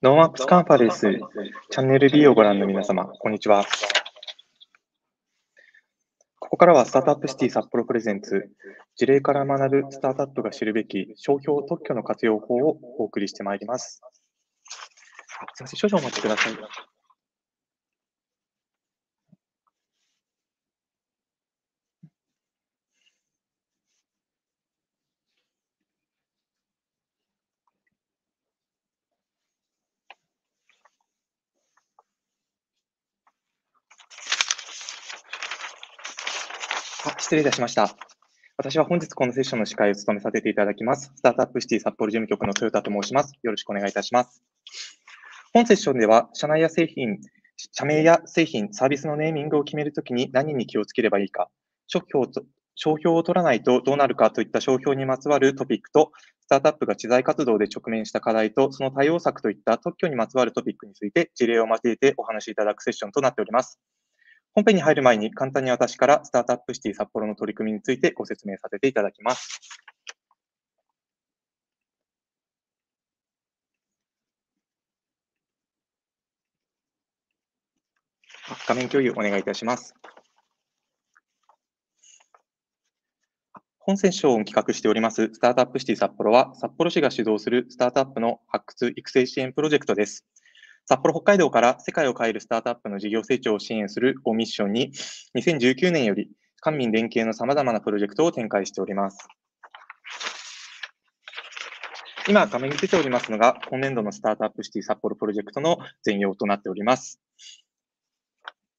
ノンマップスカンファレンスチャンネル B をご覧の皆様、こんにちは。ここからはスタートアップシティ札幌プレゼンツ、事例から学ぶスタートアップが知るべき商標特許の活用法をお送りしてまいります。すみません、少々お待ちください。失礼いたしました。私は本日このセッションの司会を務めさせていただきます。スタートアップシティ札幌事務局の豊田と申します。よろしくお願いいたします。本セッションでは、社内や製品、社名や製品、サービスのネーミングを決めるときに何に気をつければいいか、商標と商標を取らないとどうなるかといった商標にまつわるトピックと、スタートアップが知財活動で直面した課題と、その対応策といった特許にまつわるトピックについて事例を交えてお話しいただくセッションとなっております。本編に入る前に簡単に私からスタートアップシティ札幌の取り組みについてご説明させていただきます。画面共有お願いいたします。本セッションを企画しておりますスタートアップシティ札幌は、札幌市が主導するスタートアップの発掘育成支援プロジェクトです。札幌、北海道から世界を変えるスタートアップの事業成長を支援するをミッションに、2019年より官民連携のさまざまなプロジェクトを展開しております。今、画面に出ておりますのが、今年度のスタートアップシティ札幌プロジェクトの全容となっております。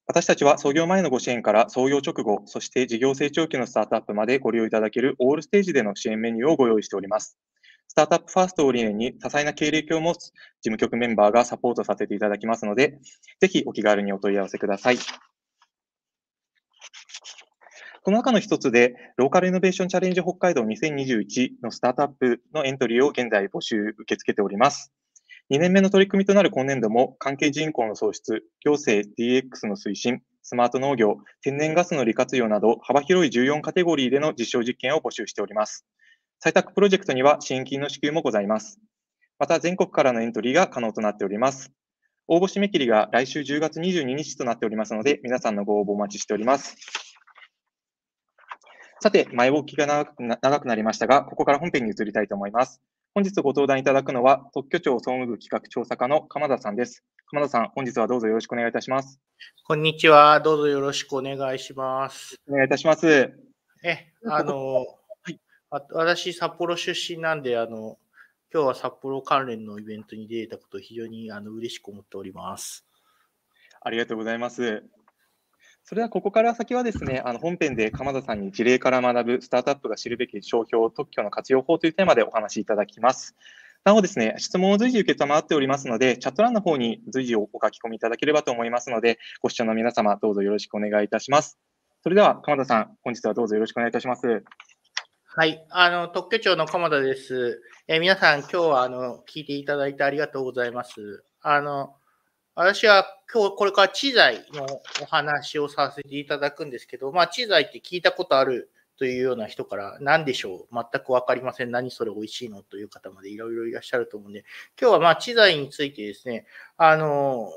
私たちは創業前のご支援から創業直後、そして事業成長期のスタートアップまでご利用いただけるオールステージでの支援メニューをご用意しております。スタートアップファーストを理念に多彩な経歴を持つ事務局メンバーがサポートさせていただきますので、ぜひお気軽にお問い合わせください。この中の一つで、ローカルイノベーションチャレンジ北海道2021のスタートアップのエントリーを現在募集受け付けております。2年目の取り組みとなる今年度も、関係人口の創出、行政 DX の推進、スマート農業、天然ガスの利活用など、幅広い14カテゴリーでの実証実験を募集しております。採択プロジェクトには支援金の支給もございます。また、全国からのエントリーが可能となっております。応募締め切りが来週10月22日となっておりますので、皆さんのご応募お待ちしております。さて、前置きが長くなりましたが、ここから本編に移りたいと思います。本日ご登壇いただくのは、特許庁総務部企画調査課の鎌田さんです。鎌田さん、本日はどうぞよろしくお願いいたします。こんにちは。どうぞよろしくお願いします。お願いいたします。え、あの、あ私、札幌出身なんで、あの、今日は札幌関連のイベントに出れたことを非常にあの嬉しく思っております。ありがとうございます。それではここから先はですね、あの本編で鎌田さんに事例から学ぶスタートアップが知るべき商標特許の活用法というテーマでお話しいただきます。なおですね、質問を随時受けっておりますので、チャット欄の方に随時お書き込みいただければと思いますので、ご視聴の皆様、どうぞよろしくお願いいたします。それでは、鎌田さん、本日はどうぞよろしくお願いいたします。はい、あの特許庁の鎌田です。え皆さん、今日はあの聞いていただいてありがとうございます。あの私は今日これから知財のお話をさせていただくんですけど、まあ、知財って聞いたことあるというような人から、何でしょう、全く分かりません、何それ美味しいのという方までいろいろいらっしゃると思うんで、今日はまあ知財についてですね、あの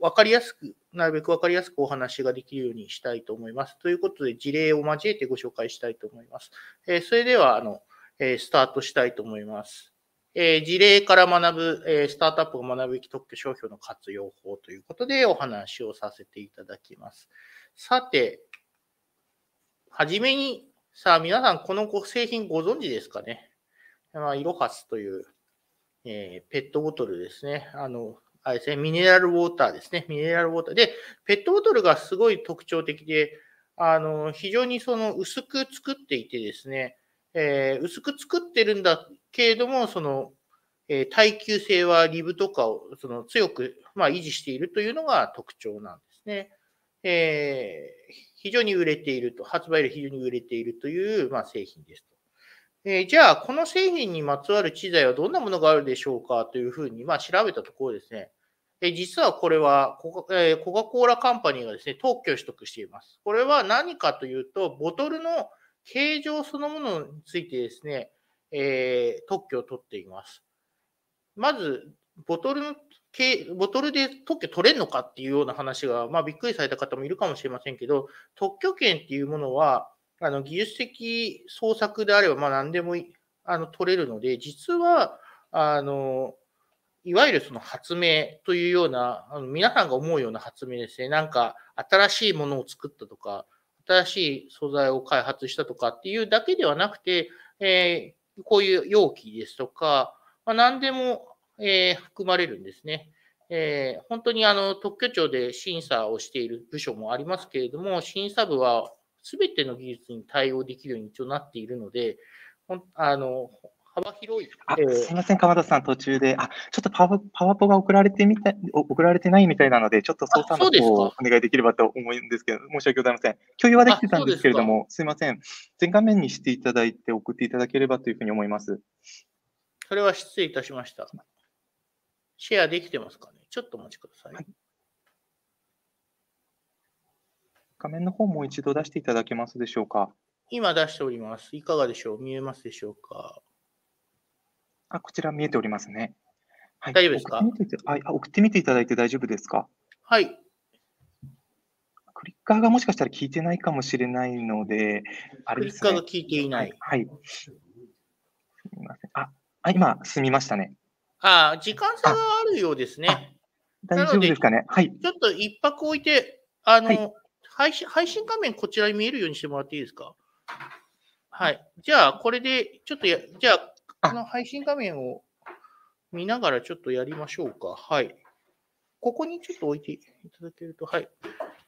分かりやすくなるべくわかりやすくお話ができるようにしたいと思います。ということで、事例を交えてご紹介したいと思います。えそれではあの、えスタートしたいと思います。え事例から学ぶ、えスタートアップを学ぶべき特許商標の活用法ということでお話をさせていただきます。さて、はじめに、さあ皆さんこの製品ご存知ですかね。まあ、イロハスという、えー、ペットボトルですね。あの、あれですね、ミネラルウォーターですね。ミネラルウォーター。で、ペットボトルがすごい特徴的で、あの、非常にその薄く作っていてですね、えー、薄く作ってるんだけれども、その、えー、耐久性はリブとかをその強く、まあ、維持しているというのが特徴なんですね。えー、非常に売れていると、発売で非常に売れているという、まあ、製品ですと。えー、じゃあ、この製品にまつわる知財はどんなものがあるでしょうかというふうに、まあ、調べたところですね、実はこれはコカ、えコカ・コーラカンパニーがですね、特許を取得しています。これは何かというと、ボトルの形状そのものについてですね、えー、特許を取っています。まず、ボトルのボトルで特許取れるのかっていうような話が、まあ、びっくりされた方もいるかもしれませんけど、特許権っていうものは、あの技術的創作であれば、まあ、何でもあの取れるので、実はあのいわゆるその発明というような、あの皆さんが思うような発明ですね。なんか新しいものを作ったとか、新しい素材を開発したとかっていうだけではなくて、えー、こういう容器ですとか、まあ、何でも、えー、含まれるんですね。えー、本当にあの特許庁で審査をしている部署もありますけれども、審査部は全ての技術に対応できるように一応なっているので、あの幅広い。あ、すみません、鎌田さん、途中で、あ、ちょっとパワパワポが送られてみたい、送られてないみたいなので、ちょっと操作の方をお願いできればと思うんですけど、申し訳ございません。共有はできてたんですけれども、すみません。全画面にしていただいて送っていただければというふうに思います。それは失礼いたしました。シェアできてますかねちょっとお待ちください。はい、画面の方もう一度出していただけますでしょうか今出しております。いかがでしょう見えますでしょうかあ、こちら見えておりますね。はい、大丈夫ですかはい、送ってみていただいて大丈夫ですかはい。クリッカーがもしかしたら効いてないかもしれないので、あれですね。クリッカーが効いていない。はい。はい、すみません。あ、あ今、済みましたね。あ時間差があるようですね。大丈夫ですかね。はい。ちょっと一泊置いて、あの、はい、配信配信画面こちらに見えるようにしてもらっていいですかはい。じゃあ、これで、ちょっとじゃあ、この配信画面を見ながらちょっとやりましょうか。はい。ここにちょっと置いていただけると、はい。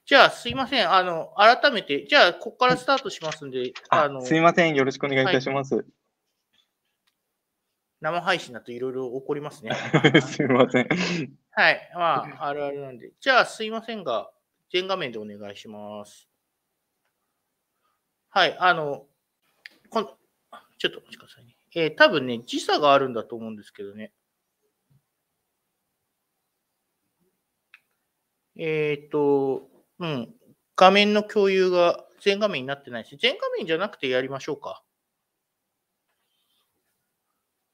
じゃあ、すいません。あの、改めて、じゃあ、ここからスタートしますんで、あのすいません。よろしくお願いいたします。はい、生配信だといろいろ起こりますね。すいません。はい。まあ、あるあるなんで。じゃあ、すいませんが、全画面でお願いします。はい。あの、こんちょっとお待ちくださいね。えー、多分ね、時差があるんだと思うんですけどね。えっ、ー、と、うん、画面の共有が全画面になってないし、全画面じゃなくてやりましょうか。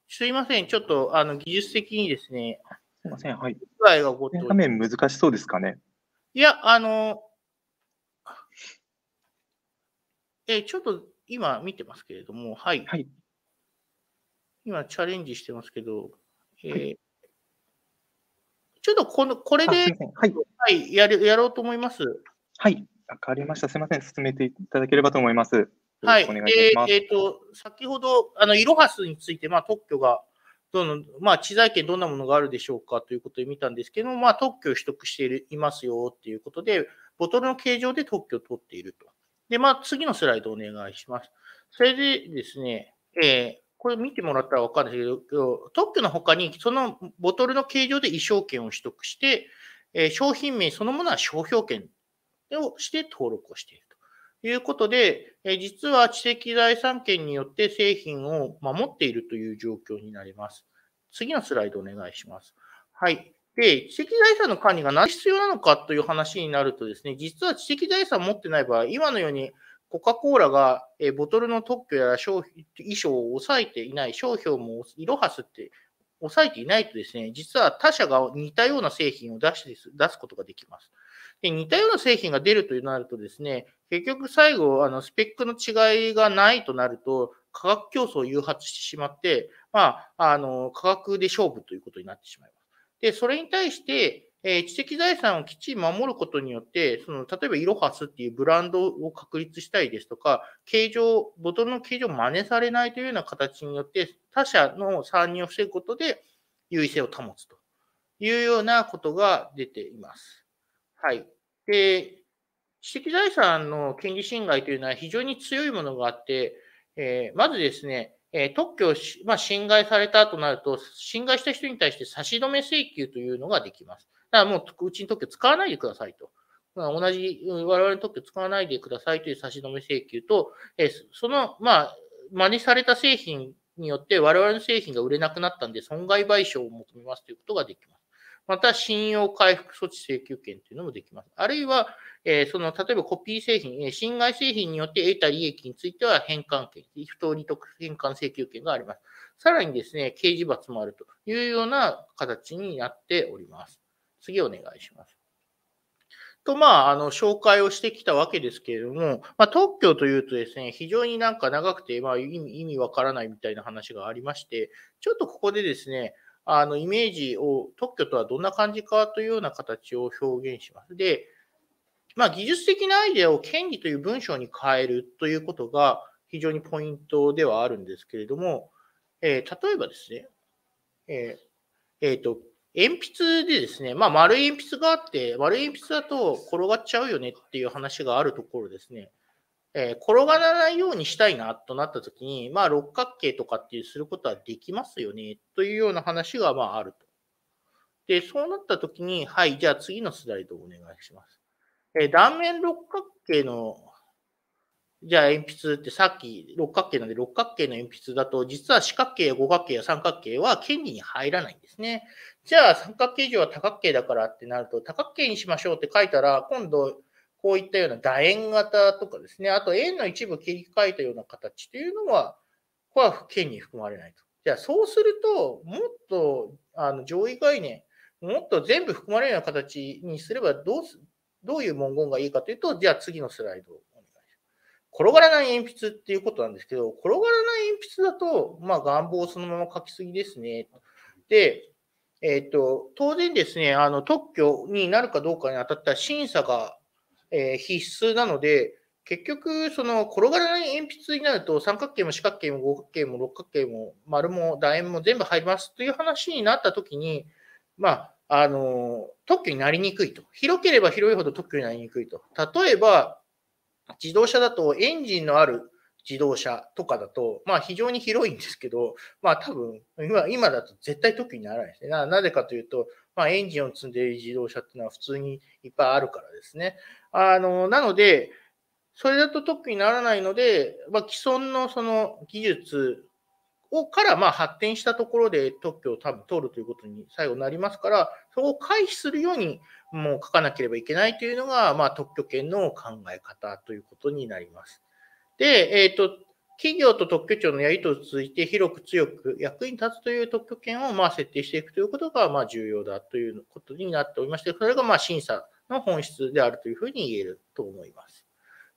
すいません、ちょっとあの技術的にですね、すいません、はい。全画面難しそうですかね。いや、あの、えー、ちょっと今見てますけれども、はい。はい今チャレンジしてますけど、えー、はい、ちょっとこのこれで、はいはい、やるやろうと思います。はい、わかりました。すみません、進めていただければと思います。はい、いえっ、ー、と先ほど、あのイロハスについて、まあ、特許がどの、まあ、知財権どんなものがあるでしょうかということで見たんですけど、まあ、特許を取得しているいますよということで、ボトルの形状で特許を取っていると。で、まあ、次のスライドお願いします。それでですね、えーこれ見てもらったら分かるんですけど、特許の他に、そのボトルの形状で衣装権を取得して、え商品名そのものは商標権をして登録をしているということで、え実は知的財産権によって製品を守っているという状況になります。次のスライドお願いします。はい。で、知的財産の管理が何必要なのかという話になるとですね、実は知的財産を持ってない場合、今のようにコカ・コーラが、えボトルの特許やら商衣装を抑えていない、商標も色はすって抑えていないとですね、実は他社が似たような製品を出し出すことができます。で似たような製品が出るとなるとですね、結局最後、あのスペックの違いがないとなると、価格競争を誘発してしまって、まあ、あの価格で勝負ということになってしまいます。で、それに対して、えー、知的財産をきっちり守ることによって、その例えばイロハスっていうブランドを確立したりですとか、形状、ボトルの形状を真似されないというような形によって、他社の参入を防ぐことで優位性を保つというようなことが出ています。はい。で、知的財産の権利侵害というのは非常に強いものがあって、えー、まずですね、え特許をまあ、侵害されたとなると、侵害した人に対して差し止め請求というのができます。だからもううちの特許使わないでくださいと。同じ、我々の特許使わないでくださいという差し止め請求と、えその、まあ、真似された製品によって我々の製品が売れなくなったんで損害賠償を求めますということができます。また、信用回復措置請求権というのもできます。あるいは、えその、例えばコピー製品、侵害製品によって得た利益については返還権、不当利得返還請求権があります。さらにですね、刑事罰もあるというような形になっております。次お願いします。と、まあ、あの、紹介をしてきたわけですけれども、まあ、特許というとですね、非常になんか長くて、まあ、意味、意味わからないみたいな話がありまして、ちょっとここでですね、あの、イメージを、特許とはどんな感じかというような形を表現します。で、まあ、技術的なアイデアを権利という文章に変えるということが非常にポイントではあるんですけれども、えー、例えばですね、えーえーと鉛筆でですね、まあ、丸い鉛筆があって、丸い鉛筆だと転がっちゃうよねっていう話があるところですね、えー、転がらないようにしたいなとなったときに、まあ、六角形とかっていうすることはできますよねというような話がまああると。で、そうなったときに、はい、じゃあ次のスライドをお願いします。えー、断面六角形のじゃあ鉛筆ってさっき六角形なんで六角形の鉛筆だと実は四角形や五角形や三角形は権利に入らないんですね。じゃあ三角形以上は多角形だからってなると、多角形にしましょうって書いたら、今度、こういったような楕円型とかですね、あと円の一部切り替えたような形というのは、これは県に含まれないと。じゃあそうすると、もっとあの上位概念、もっと全部含まれるような形にすればどうす、どういう文言がいいかというと、じゃあ次のスライドをお願いします。転がらない鉛筆っていうことなんですけど、転がらない鉛筆だと、まあ願望をそのまま書きすぎですね。で、えっ、ー、と、当然ですね、あの、特許になるかどうかにあたった審査が、えー、必須なので、結局、その、転がらない鉛筆になると、三角形も四角形も五角形も六角形も丸も楕円も全部入りますという話になったときに、まあ、あの、特許になりにくいと。広ければ広いほど特許になりにくいと。例えば、自動車だとエンジンのある自動車とかだと、まあ非常に広いんですけど、まあ多分、今だと絶対特にならないですね。なぜかというと、まあエンジンを積んでいる自動車っていうのは普通にいっぱいあるからですね。あの、なので、それだと特にならないので、まあ、既存のその技術をからまあ発展したところで特許を多分取るということに最後なりますから、そこを回避するようにもう書かなければいけないというのが、まあ、特許権の考え方ということになります。で、えっ、ー、と、企業と特許庁のやり取りを通じて広く強く役に立つという特許権をまあ設定していくということがまあ重要だということになっておりまして、それがまあ審査の本質であるというふうに言えると思います。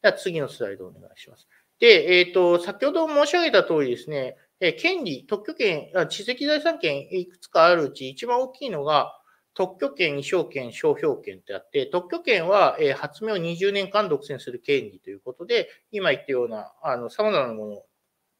では次のスライドお願いします。で、えっ、ー、と、先ほど申し上げた通りですね、え権利、特許権、知的財産権いくつかあるうち一番大きいのが、特許権、衣装権、商標権ってあって、特許権は、えー、発明を20年間独占する権利ということで、今言ったような、あの、様々なも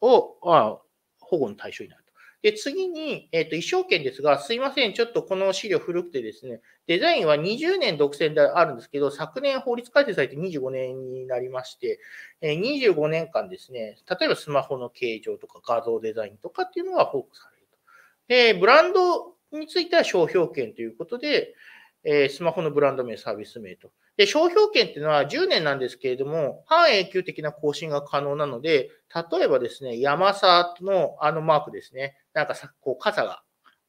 のを、あ保護の対象になると。で、次に、えっ、ー、と、衣装権ですが、すいません、ちょっとこの資料古くてですね、デザインは20年独占であるんですけど、昨年法律改正されて25年になりまして、えー、25年間ですね、例えばスマホの形状とか画像デザインとかっていうのは保護されると。で、ブランドについては商標権ということで、えスマホのブランド名、サービス名と。で、商標権っていうのは10年なんですけれども、半永久的な更新が可能なので、例えばですね、ヤマサのあのマークですね、なんかさ、こう、傘が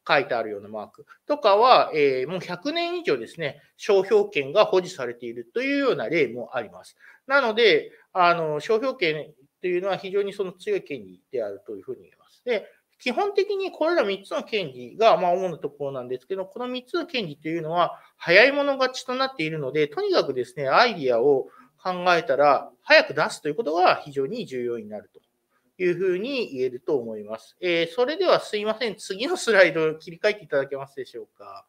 書いてあるようなマークとかは、えー、もう100年以上ですね、商標権が保持されているというような例もあります。なので、あの、商標権というのは非常にその強い権利であるというふうに言えます。で、基本的にこれら3つの権利が、ま主なところなんですけど、この3つの権利というのは、早い者勝ちとなっているので、とにかくですね、アイディアを考えたら、早く出すということが非常に重要になるというふうに言えると思います。えー、それではすいません。次のスライド切り替えていただけますでしょうか。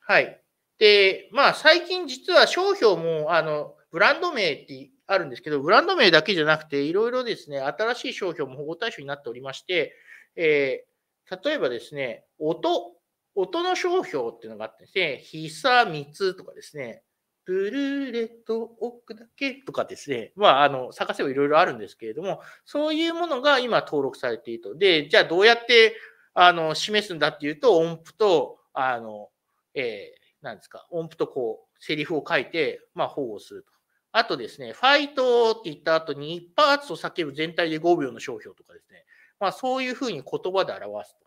はい。で、まあ、最近実は商標も、あの、ブランド名ってあるんですけど、ブランド名だけじゃなくて、いろいろですね、新しい商標も保護対象になっておりまして、えー、例えばですね、音、音の商標っていうのがあってですね、久光とかですね、ブルーレットオックだけとかですね、まあ、あの、探せばいろいろあるんですけれども、そういうものが今登録されていると。で、じゃあどうやって、あの、示すんだっていうと、音符と、あの、えー、なんですか、音符とこう、セリフを書いて、まあ、保護すると。あとですね、ファイトって言った後に一発と叫ぶ全体で5秒の商標とかですね、まあそういうふうに言葉で表すと。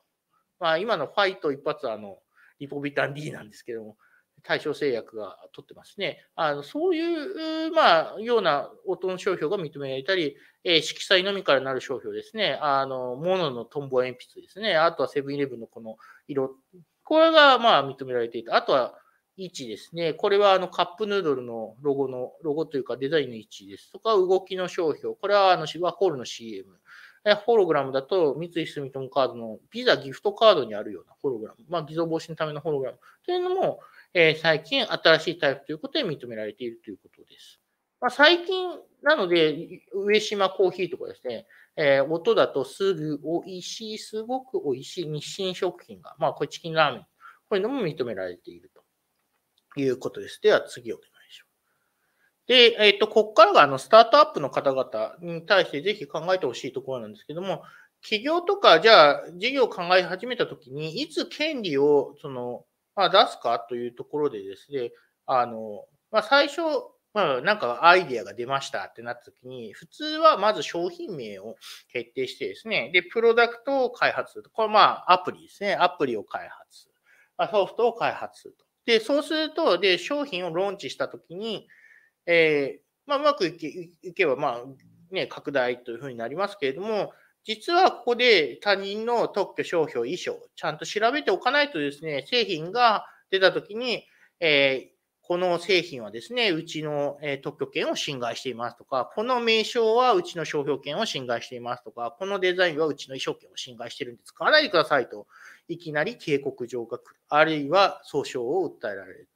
まあ今のファイト一発はあの、リポビタン D なんですけども、対象制約が取ってますね。あのそういう、まあ、ような音の商標が認められたり、えー、色彩のみからなる商標ですね。あの、もののトンボ鉛筆ですね。あとはセブンイレブンのこの色。これが、まあ、認められていた。あとは、位置ですね。これはあのカップヌードルのロゴの、ロゴというかデザインの位置です。とか、動きの商標。これはあのシワコールの CM。ホログラムだと、三井住友カードのビザギフトカードにあるようなホログラム。まあ、偽造防止のためのホログラム。というのも、えー、最近新しいタイプということで認められているということです。まあ、最近なので、上島コーヒーとかですね、えー、音だとすぐ美味しい、すごく美味しい日清食品が、まあ、これチキンラーメン。こういうのも認められている。いうことです。では次お願いします。で、えっ、ー、と、ここからがあのスタートアップの方々に対してぜひ考えてほしいところなんですけども、企業とか、じゃあ、事業を考え始めたときに、いつ権利を、その、まあ、出すかというところでですね、あの、まあ、最初、まあ、なんかアイディアが出ましたってなった時に、普通はまず商品名を決定してですね、で、プロダクトを開発すると。これはまあアプリですね。アプリを開発。ソフトを開発すると。で、そうすると、で、商品をローンチしたときに、えー、まあ、うまくいけいけば、まあ、ね、拡大というふうになりますけれども、実はここで他人の特許、商標、衣装、ちゃんと調べておかないとですね、製品が出たときに、えー、この製品はですね、うちの特許権を侵害していますとか、この名称はうちの商標権を侵害していますとか、このデザインはうちの衣装権を侵害してるんで使わないでくださいと、いきなり警告状が来る、あるいは訴訟を訴えられる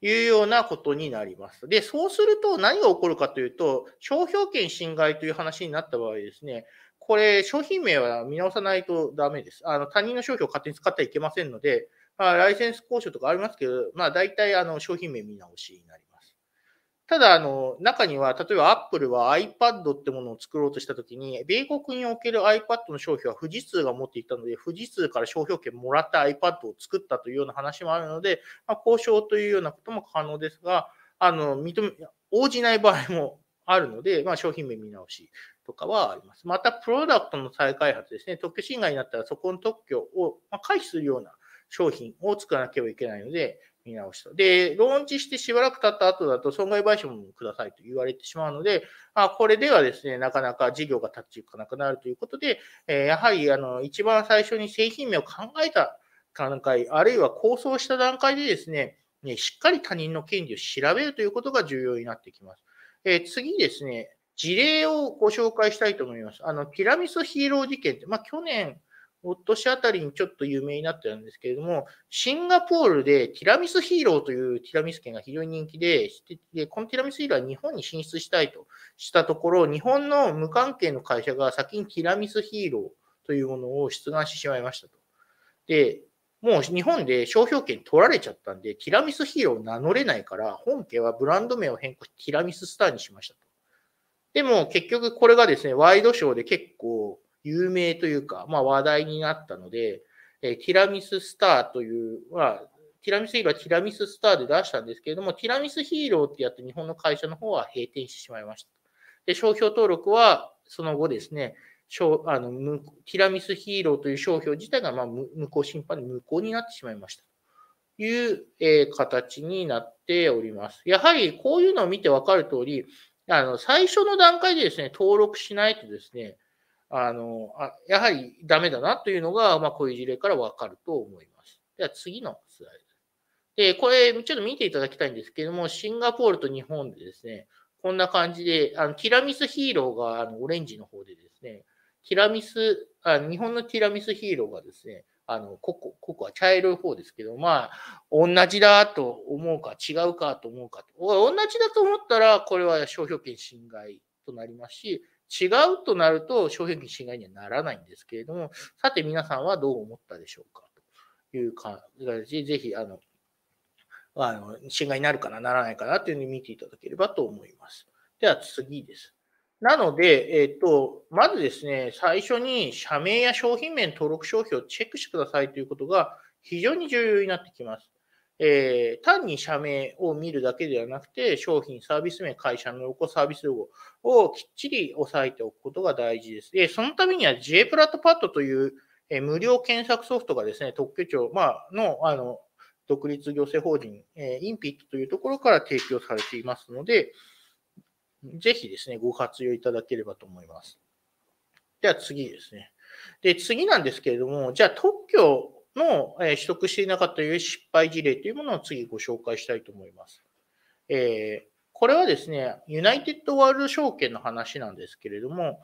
というようなことになります。で、そうすると何が起こるかというと、商標権侵害という話になった場合ですね、これ、商品名は見直さないとダメです。あの他人の商標を勝手に使ってはいけませんので、まあ、ライセンス交渉とかありますけど、まあ、大体あの商品名見直しになります。ただ、あの中には、例えば Apple は iPad ってものを作ろうとしたときに、米国における iPad の商標は富士通が持っていたので、富士通から商標権もらった iPad を作ったというような話もあるので、まあ、交渉というようなことも可能ですが、あの認め応じない場合もあるので、まあ、商品名見直しとかはあります。また、プロダクトの再開発ですね、特許侵害になったらそこの特許を回避するような商品を作らなければいけないので、見直した。で、ローンチしてしばらく経った後だと損害賠償もくださいと言われてしまうので、あこれではですね、なかなか事業が立ち行かなくなるということで、えー、やはりあの一番最初に製品名を考えた段階、あるいは構想した段階でですね、ねしっかり他人の権利を調べるということが重要になってきます。えー、次ですね、事例をご紹介したいと思います。あの、ティラミスヒーロー事件って、まあ、去年、お年あたりにちょっと有名になってたんですけれども、シンガポールでティラミスヒーローというティラミス券が非常に人気で、でこのティラミスヒーローは日本に進出したいとしたところ、日本の無関係の会社が先にティラミスヒーローというものを出願してしまいましたと。で、もう日本で商標権取られちゃったんで、ティラミスヒーローを名乗れないから、本家はブランド名を変更してティラミススターにしましたと。でも結局これがですね、ワイドショーで結構有名というか、まあ、話題になったので、えー、ティラミススターという、まあ、ティラミスヒーローはティラミススターで出したんですけれども、ティラミスヒーローってやって日本の会社の方は閉店してしまいました。で、商標登録はその後ですね、あのティラミスヒーローという商標自体が、まあ、無効審判で無効になってしまいました。という、えー、形になっております。やはりこういうのを見てわかるとおり、あの最初の段階でですね、登録しないとですね、あのあやはりダメだなというのが、まあ、こういう事例からわかると思います。では次のスライド。で、これ、ちょっと見ていただきたいんですけども、シンガポールと日本でですね、こんな感じで、あのティラミスヒーローがあのオレンジの方でですね、ティラミスあ、日本のティラミスヒーローがですね、あの、ここ、ここは茶色い方ですけど、まあ、同じだと思うか、違うかと思うかと。同じだと思ったら、これは商標権侵害となりますし、違うとなると、商品侵害にはならないんですけれども、さて皆さんはどう思ったでしょうかという感じぜひ、あの、あの侵害になるかな、ならないかなというふうに見ていただければと思います。では次です。なので、えっ、ー、と、まずですね、最初に社名や商品名登録商標をチェックしてくださいということが非常に重要になってきます。えー、単に社名を見るだけではなくて、商品、サービス名、会社のロゴ、サービスロゴをきっちり押さえておくことが大事です。で、そのためには J プラットパッドという、えー、無料検索ソフトがですね、特許庁、まあ、の、あの、独立行政法人、えー、インピットというところから提供されていますので、ぜひですね、ご活用いただければと思います。では次ですね。で、次なんですけれども、じゃあ特許の、え取得していなかったという失敗事例というものを次ご紹介したいと思います。えこれはですね、ユナイテッドワールド証券の話なんですけれども、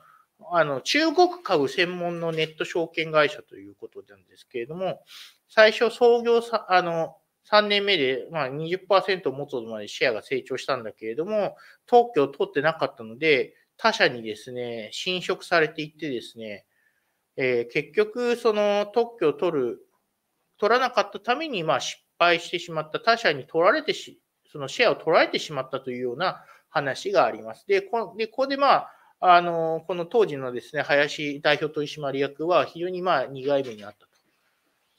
あの中国株専門のネット証券会社ということなんですけれども、最初創業さあの3年目で、まあ、20%持つまでシェアが成長したんだけれども、特許を取ってなかったので、他社にですね、侵食されていってですね、えー、結局、その特許を取る取らなかったために、まあ、失敗してしまった、他社に取られてし、そのシェアを取られてしまったというような話があります。で、こでここで、まあ、あのこの当時のですね林代表取締役は非常にまあ苦い目にあったと。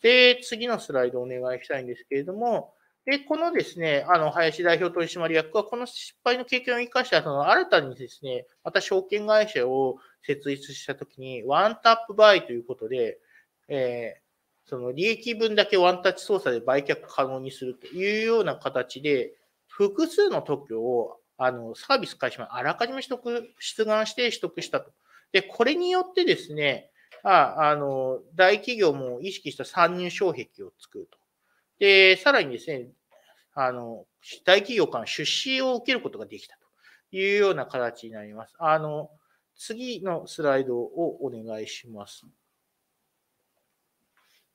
で、次のスライドお願いしたいんですけれども、で、このですね、あの、林代表取締役は、この失敗の経験を生かした、その、新たにですね、また証券会社を設立したときに、ワンタップバイということで、えその利益分だけワンタッチ操作で売却可能にするというような形で、複数の特許をあのサービス開始前、あらかじめ取得出願して取得したと。で、これによってですね、ああの大企業も意識した参入障壁を作ると。で、さらにですね、あの大企業から出資を受けることができたというような形になります。あの次のスライドをお願いします。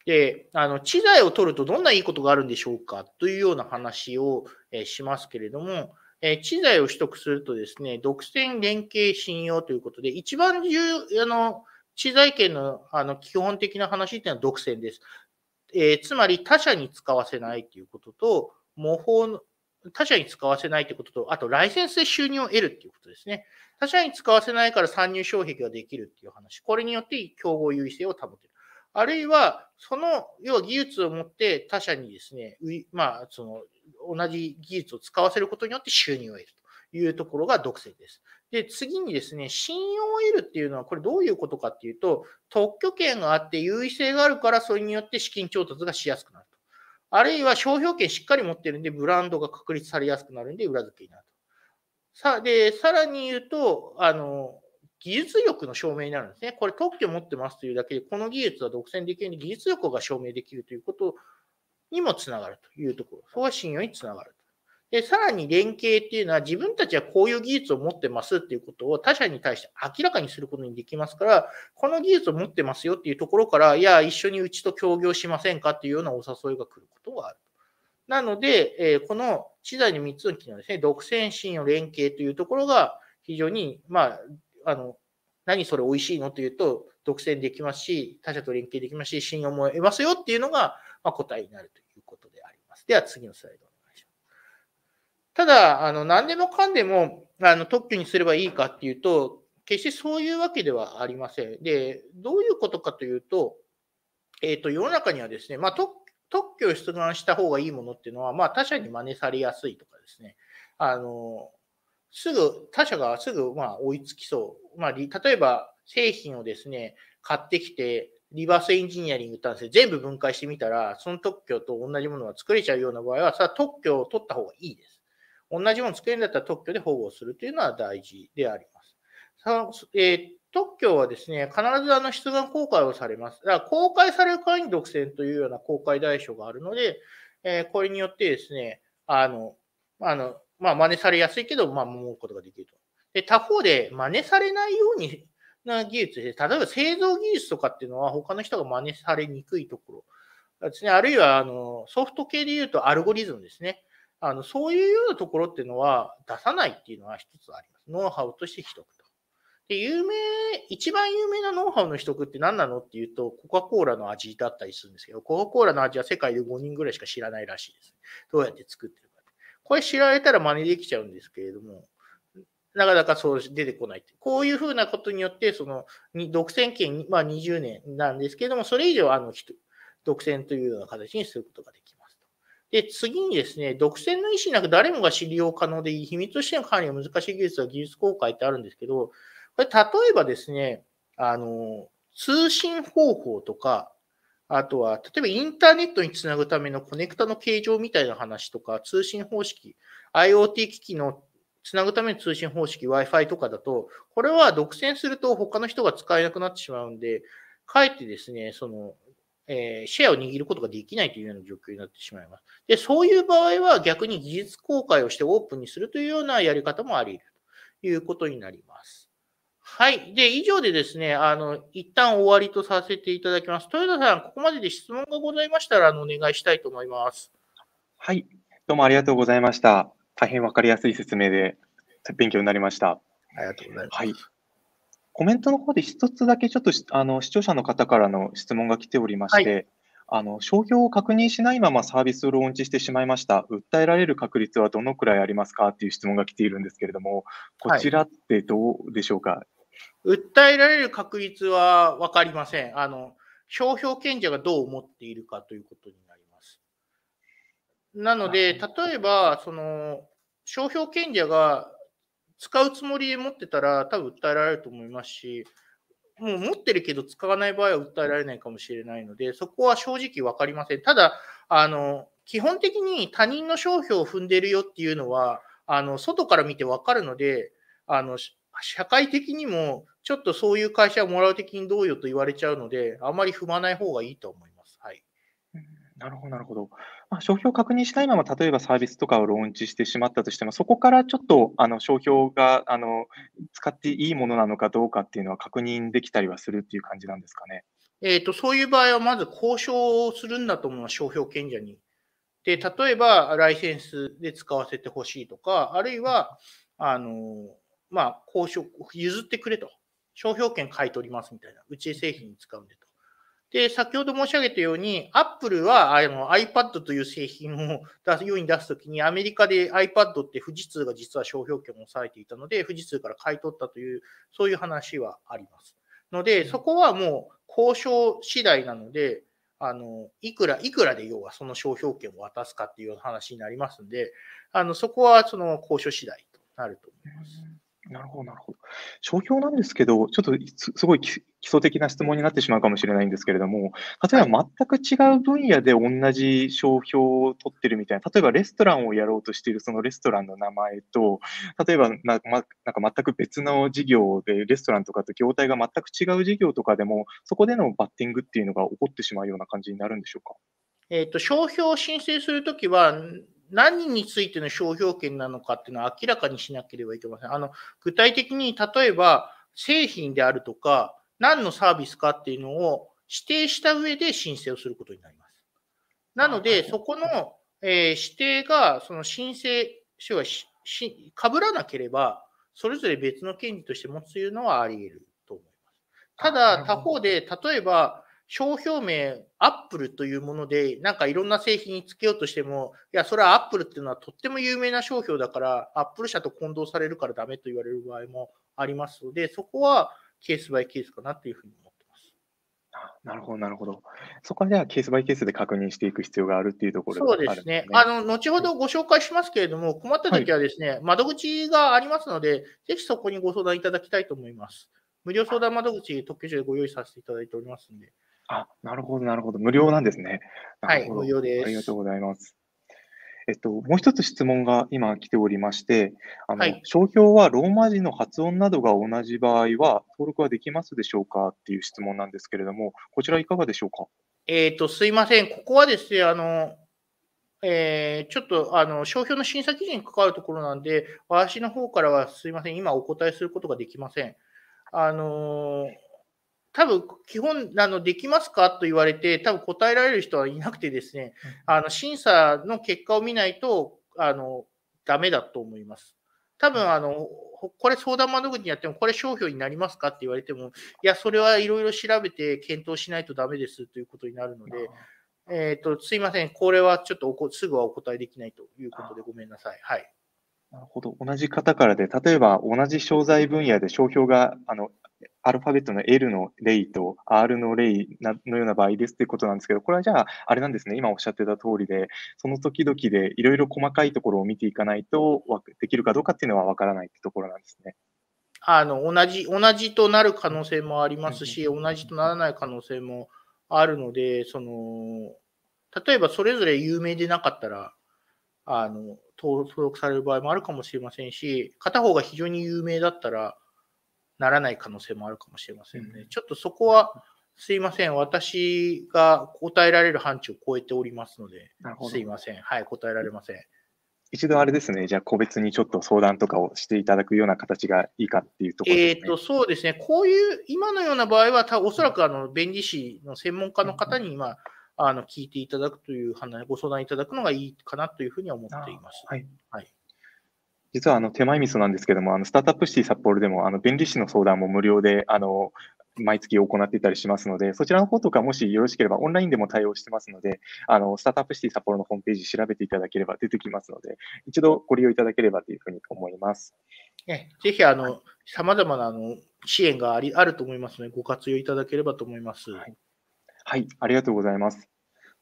で、あの、知財を取るとどんないいことがあるんでしょうかというような話を、えしますけれども、え知財を取得するとですね、独占連携信用ということで、一番重要、あの、知財権のあの基本的な話っていうのは独占です。えー、つまり他者に使わせないということと、模倣他者に使わせないということと、あとライセンスで収入を得るっていうことですね。他者に使わせないから参入障壁ができるっていう話。これによって競合優位性を保てる。あるいは、その、要は技術を持って他社にですね、まあ、その、同じ技術を使わせることによって収入を得るというところが独占です。で、次にですね、信用を得るっていうのは、これどういうことかっていうと、特許権があって優位性があるから、それによって資金調達がしやすくなると。あるいは商標権しっかり持ってるんで、ブランドが確立されやすくなるんで、裏付けになると。さ、で、さらに言うと、あの、技術力の証明になるんですね。これ特許持ってますというだけで、この技術は独占できるうに技術力が証明できるということにもつながるというところ。そこが信用につながる。で、さらに連携っていうのは自分たちはこういう技術を持ってますっていうことを他者に対して明らかにすることにできますから、この技術を持ってますよっていうところから、いや、一緒にうちと協業しませんかっていうようなお誘いが来ることがある。なので、えこの知財の3つの機能ですね、独占信用連携というところが非常に、まあ、あの、何それ美味しいのというと、独占できますし、他者と連携できますし、信用も得ますよっていうのが、ま答えになるということであります。では次のスライドお願いします。ただ、あの、何でもかんでも、あの、特許にすればいいかっていうと、決してそういうわけではありません。で、どういうことかというと、えっ、ー、と、世の中にはですね、まあ、特許を出願した方がいいものっていうのは、まあ、他者に真似されやすいとかですね、あの、すぐ、他社がすぐ、まあ、追いつきそう。まあ、例えば、製品をですね、買ってきて、リバースエンジニアリングってんですよ。全部分解してみたら、その特許と同じものが作れちゃうような場合は、さ特許を取った方がいいです。同じもの作れるんだったら特許で保護するというのは大事であります。さえー、特許はですね、必ずあの出願公開をされます。だから公開される会員独占というような公開代償があるので、えー、これによってですね、あの、あの、まあ、真似されやすいけど、まあ、思うことができると。で、他方で、真似されないようにな技術で、例えば製造技術とかっていうのは、他の人が真似されにくいところですね。あるいは、あの、ソフト系で言うとアルゴリズムですね。あの、そういうようなところっていうのは出さないっていうのは一つあります。ノウハウとして取得と。で、有名、一番有名なノウハウの取得って何なのっていうと、コカ・コーラの味だったりするんですけど、コカ・コーラの味は世界で5人ぐらいしか知らないらしいです。どうやって作ってるこれ知られたら真似できちゃうんですけれども、なかなかそう出てこない。こういうふうなことによって、その独占権、まあ、20年なんですけれども、それ以上あの人、独占というような形にすることができますと。で、次にですね、独占の意思なく誰もが使用可能でいい秘密としての管理が難しい技術は技術公開ってあるんですけど、これ例えばですね、あの、通信方法とか、あとは、例えばインターネットにつなぐためのコネクタの形状みたいな話とか、通信方式、IoT 機器のつなぐための通信方式、Wi-Fi とかだと、これは独占すると他の人が使えなくなってしまうんで、かえってですね、その、えー、シェアを握ることができないというような状況になってしまいます。で、そういう場合は逆に技術公開をしてオープンにするというようなやり方もあり得るということになります。はい。で、以上でですね、あの、一旦終わりとさせていただきます。豊田さん、ここまでで質問がございましたら、あの、お願いしたいと思います。はい。どうもありがとうございました。大変わかりやすい説明で、勉強になりました。ありがとうございます。はい。コメントの方で一つだけちょっとあの視聴者の方からの質問が来ておりまして、はいあの商標を確認しないままサービスをローンチしてしまいました、訴えられる確率はどのくらいありますかっていう質問が来ているんですけれども、こちらってどうでしょうか、はい、訴えられる確率は分かりません。あの、商標権者がどう思っているかということになります。なので、例えば、その、商標権者が使うつもりで持ってたら、多分訴えられると思いますし、もう持ってるけど使わない場合は訴えられないかもしれないので、そこは正直分かりません。ただ、あの、基本的に他人の商標を踏んでるよっていうのは、あの、外から見て分かるので、あの、社会的にも、ちょっとそういう会社はモラル的にどうよと言われちゃうので、あまり踏まない方がいいと思います。はい。なるほど、なるほど。ま商標を確認したいまま、例えばサービスとかをローンチしてしまったとしても、そこからちょっとあの商標があの使っていいものなのかどうかっていうのは確認できたりはするっていう感じなんですかね。えーと、そういう場合は、まず交渉をするんだと思う商標権者に。で、例えばライセンスで使わせてほしいとか、あるいは、あのまあ、交渉、譲ってくれと。商標権買い取りますみたいな。うち製品に使うんでと。で、先ほど申し上げたように、アップルはあの iPad という製品を出すうに出すときに、アメリカで iPad って富士通が実は商標権を抑えていたので、富士通から買い取ったという、そういう話はあります。ので、そこはもう交渉次第なので、あの、いくら、いくらで要はその商標権を渡すかっていう話になりますんで、あの、そこはその交渉次第となると思います。なるほど、なるほど。商標なんですけど、ちょっとすごい基礎的な質問になってしまうかもしれないんですけれども、例えば全く違う分野で同じ商標を取ってるみたいな、例えばレストランをやろうとしているそのレストランの名前と、例えばな、ま、なんか全く別の事業で、レストランとかと業態が全く違う事業とかでも、そこでのバッティングっていうのが起こってしまうような感じになるんでしょうか。えーと、商標を申請するときは、何についての商標権なのかっていうのは明らかにしなければいけません。あの具体的に例えば製品であるとか何のサービスかっていうのを指定した上で申請をすることになります。なので、そこの、え指定がその申請書がし被らなければ、それぞれ別の権利として持つというのはあり得ると思います。ただ、他方で、例えば、商標名、アップルというもので、なんかいろんな製品につけようとしても、いや、それはアップルっていうのはとっても有名な商標だから、アップル社と混同されるからダメと言われる場合もありますので、そこはケースバイケースかなというふうに思ってます。なるほど、なるほど。そこはではケースバイケースで確認していく必要があるっていうところ、ね、そうですね。あの、後ほどご紹介しますけれども、困った時はですね、はい、窓口がありますので、ぜひそこにご相談いただきたいと思います。無料相談窓口、特許所でご用意させていただいておりますので。あ、なるほど、なるほど。無料なんですね。はい、無料です。ありがとうございます。えっと、もう一つ質問が今来ておりまして、あの、はい、商標はローマ字の発音などが同じ場合は登録はできますでしょうかっていう質問なんですけれども、こちらいかがでしょうか。えっ、と、すいません。ここはですね、あの、えー、ちょっとあの商標の審査基準に関わるところなんで、私の方からはすいません、今お答えすることができません。あのー多分基本あのできますかと言われて、多分答えられる人はいなくてですね、あの審査の結果を見ないとあのダメだと思います。多分あのこれ相談窓口にやっても、これ商標になりますかって言われても、いや、それはいろいろ調べて検討しないとダメですということになるので、えっとすいません、これはちょっとおこすぐはお答えできないということで、ごめんなさい。はいなるほど。同じ方からで、例えば同じ商材分野で商標が、あの、アルファベットの L のレイと R のレイのような場合ですということなんですけど、これはじゃあ、あれなんですね、今おっしゃってた通りで、その時々でいろいろ細かいところを見ていかないと、できるかどうかっていうのは分からないってところなんですね。あの同じ同じとなる可能性もありますし、うん、同じとならない可能性もあるので、その例えばそれぞれ有名でなかったら、あの登録される場合もあるかもしれませんし、片方が非常に有名だったら、ならない可能性もあるかもしれませんね。うん、ちょっとそこは、すいません、私が答えられる範疇を超えておりますので、すいません、はい、答えられません。一度あれですね、じゃあ、個別にちょっと相談とかをしていただくような形がいいかっていうところです、ね、えっとそうですね、こういう、今のような場合は、たおそらくあの弁理士の専門家の方に今、あの聞いていただくという話、ご相談いただくのがいいかなというふうに思っています。はい、はい、実はあの手前味噌なんですけども、あのスタートアップシティ札幌でもあの弁理士の相談も無料であの毎月行っていたりしますので、そちらの方とかもしよろしければオンラインでも対応してますので、あのスタートアップシティ札幌のホームページ調べていただければ出てきますので、一度ご利用いただければというふうに思います。ね、ぜひあの、さまざまなあの支援がありあると思いますので、ご活用いただければと思います。はいはい、ありがとうございます。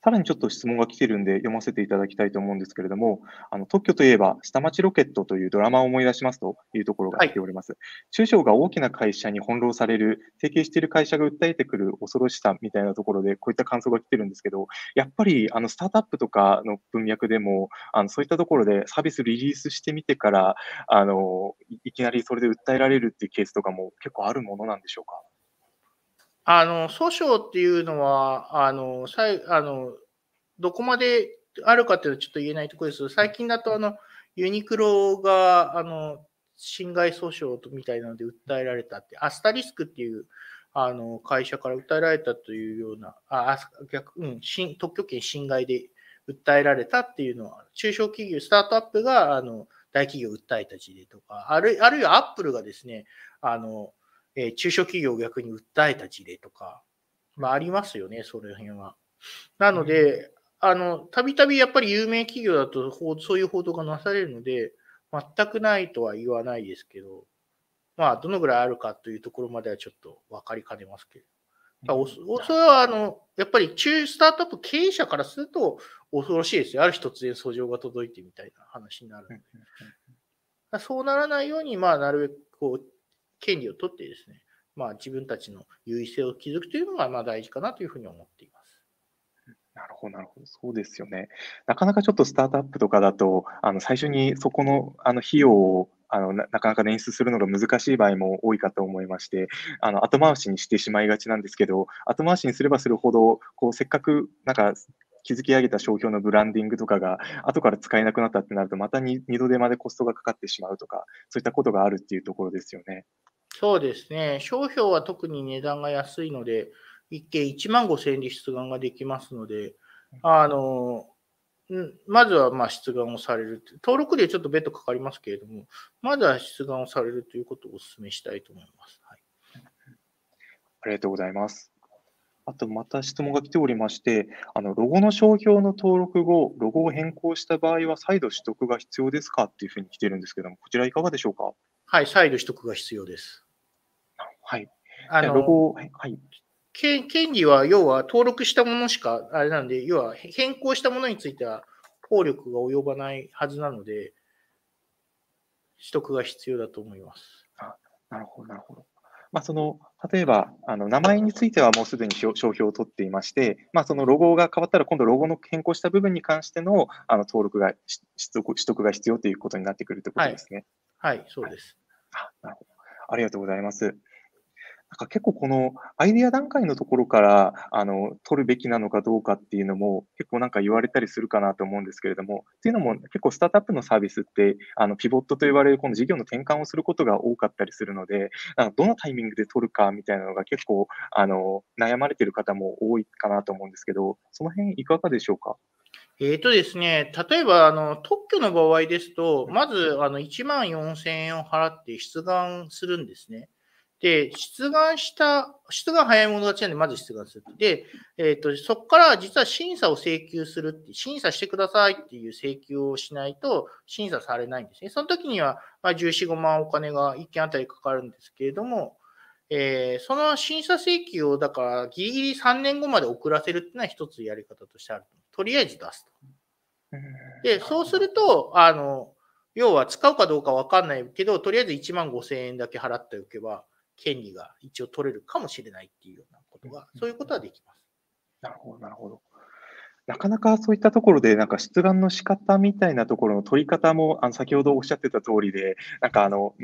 さらにちょっと質問が来てるんで読ませていただきたいと思うんですけれども、あの特許といえば、下町ロケットというドラマを思い出しますというところが来ております。はい、中小が大きな会社に翻弄される、提携している会社が訴えてくる恐ろしさみたいなところで、こういった感想が来てるんですけど、やっぱりあのスタートアップとかの文脈でも、あのそういったところでサービスリリースしてみてからあの、いきなりそれで訴えられるっていうケースとかも結構あるものなんでしょうか。あの、訴訟っていうのは、あの、さいあのどこまであるかっていうのはちょっと言えないところです最近だと、あの、ユニクロが、あの、侵害訴訟みたいなので訴えられたって、アスタリスクっていう、あの、会社から訴えられたというような、あ、逆、うん、特許権侵害で訴えられたっていうのは、中小企業、スタートアップが、あの、大企業を訴えた事例とか、あるあるいはアップルがですね、あの、えー、中小企業を逆に訴えた事例とか、まあ、ありますよね、その辺は。なので、あの、たびたびやっぱり有名企業だと、そういう報道がなされるので、全くないとは言わないですけど、まあ、どのぐらいあるかというところまではちょっと分かりかねますけど。それはあのやっぱり中スタートアップ経営者からすると恐ろしいですよ。ある日突然訴状が届いてみたいな話になるので。そうならないように、まあ、なるべくこう権利を取ってですね、まあ、自分たちの優位性を築くというのがまあ大事かなというふうに思っています。なるほど、なるほど、そうですよね。なかなかちょっとスタートアップとかだと、あの最初にそこのあの費用をあのなかなか捻出するのが難しい場合も多いかと思いまして、あの後回しにしてしまいがちなんですけど、後回しにすればするほど、こうせっかくなんか築き上げた商標のブランディングとかが後から使えなくなったってなると、また二度手間でコストがかかってしまうとか、そういったことがあるっていうところですよね。そうですね。商標は特に値段が安いので、一件1万5000円で出願ができますので、あの、まずはま出願をされる。登録でちょっと別途かかりますけれども、まずは出願をされるということをお勧めしたいと思います。はい、ありがとうございます。あと、また質問が来ておりまして、あのロゴの商標の登録後、ロゴを変更した場合は再度取得が必要ですかっていうふうに来てるんですけども、こちらいかがでしょうか。はい、再度取得が必要です。はい。あの、ロゴ、はい。権利は、要は登録したものしか、あれなんで、要は変更したものについては、効力が及ばないはずなので、取得が必要だと思います。あなるほど、なるほど。まあ、その例えばあの、名前についてはもうすでに商標を取っていまして、まあ、そのロゴが変わったら、今度、ロゴの変更した部分に関してのあの登録が取得、取得が必要ということになってくるということですね。はいはい、そうです。あなるほどありがとうございます。なんか結構このアイデア段階のところからあの取るべきなのかどうかっていうのも結構なんか言われたりするかなと思うんですけれども、っていうのも結構スタートアップのサービスってあのピボットと言われるこの事業の転換をすることが多かったりするので、なんかどのタイミングで取るかみたいなのが結構あの悩まれてる方も多いかなと思うんですけど、その辺いかがでしょうかえー、とですね、例えばあの特許の場合ですと、まずあの1万4000円を払って出願するんですね。で、出願した、出願早い者勝ちなんで、まず出願する。で、えっ、ー、と、そこから実は審査を請求するって、審査してくださいっていう請求をしないと審査されないんですね。その時には、まあ、14、5万お金が1件あたりかかるんですけれども、えー、その審査請求を、だから、ギリギリ3年後まで遅らせるっていうのは一つやり方としてあると思います。とりあえず出すと。で、そうすると、あの、要は使うかどうか分かんないけど、とりあえず1万5千円だけ払っておけば、権利が一応取れるかもしれないっていうようなことが、そういうことはできます。なるほど、なるほど。なかなかそういったところで、なんか出願の仕方みたいなところの取り方も、あの先ほどおっしゃってた通りで、なんかあの、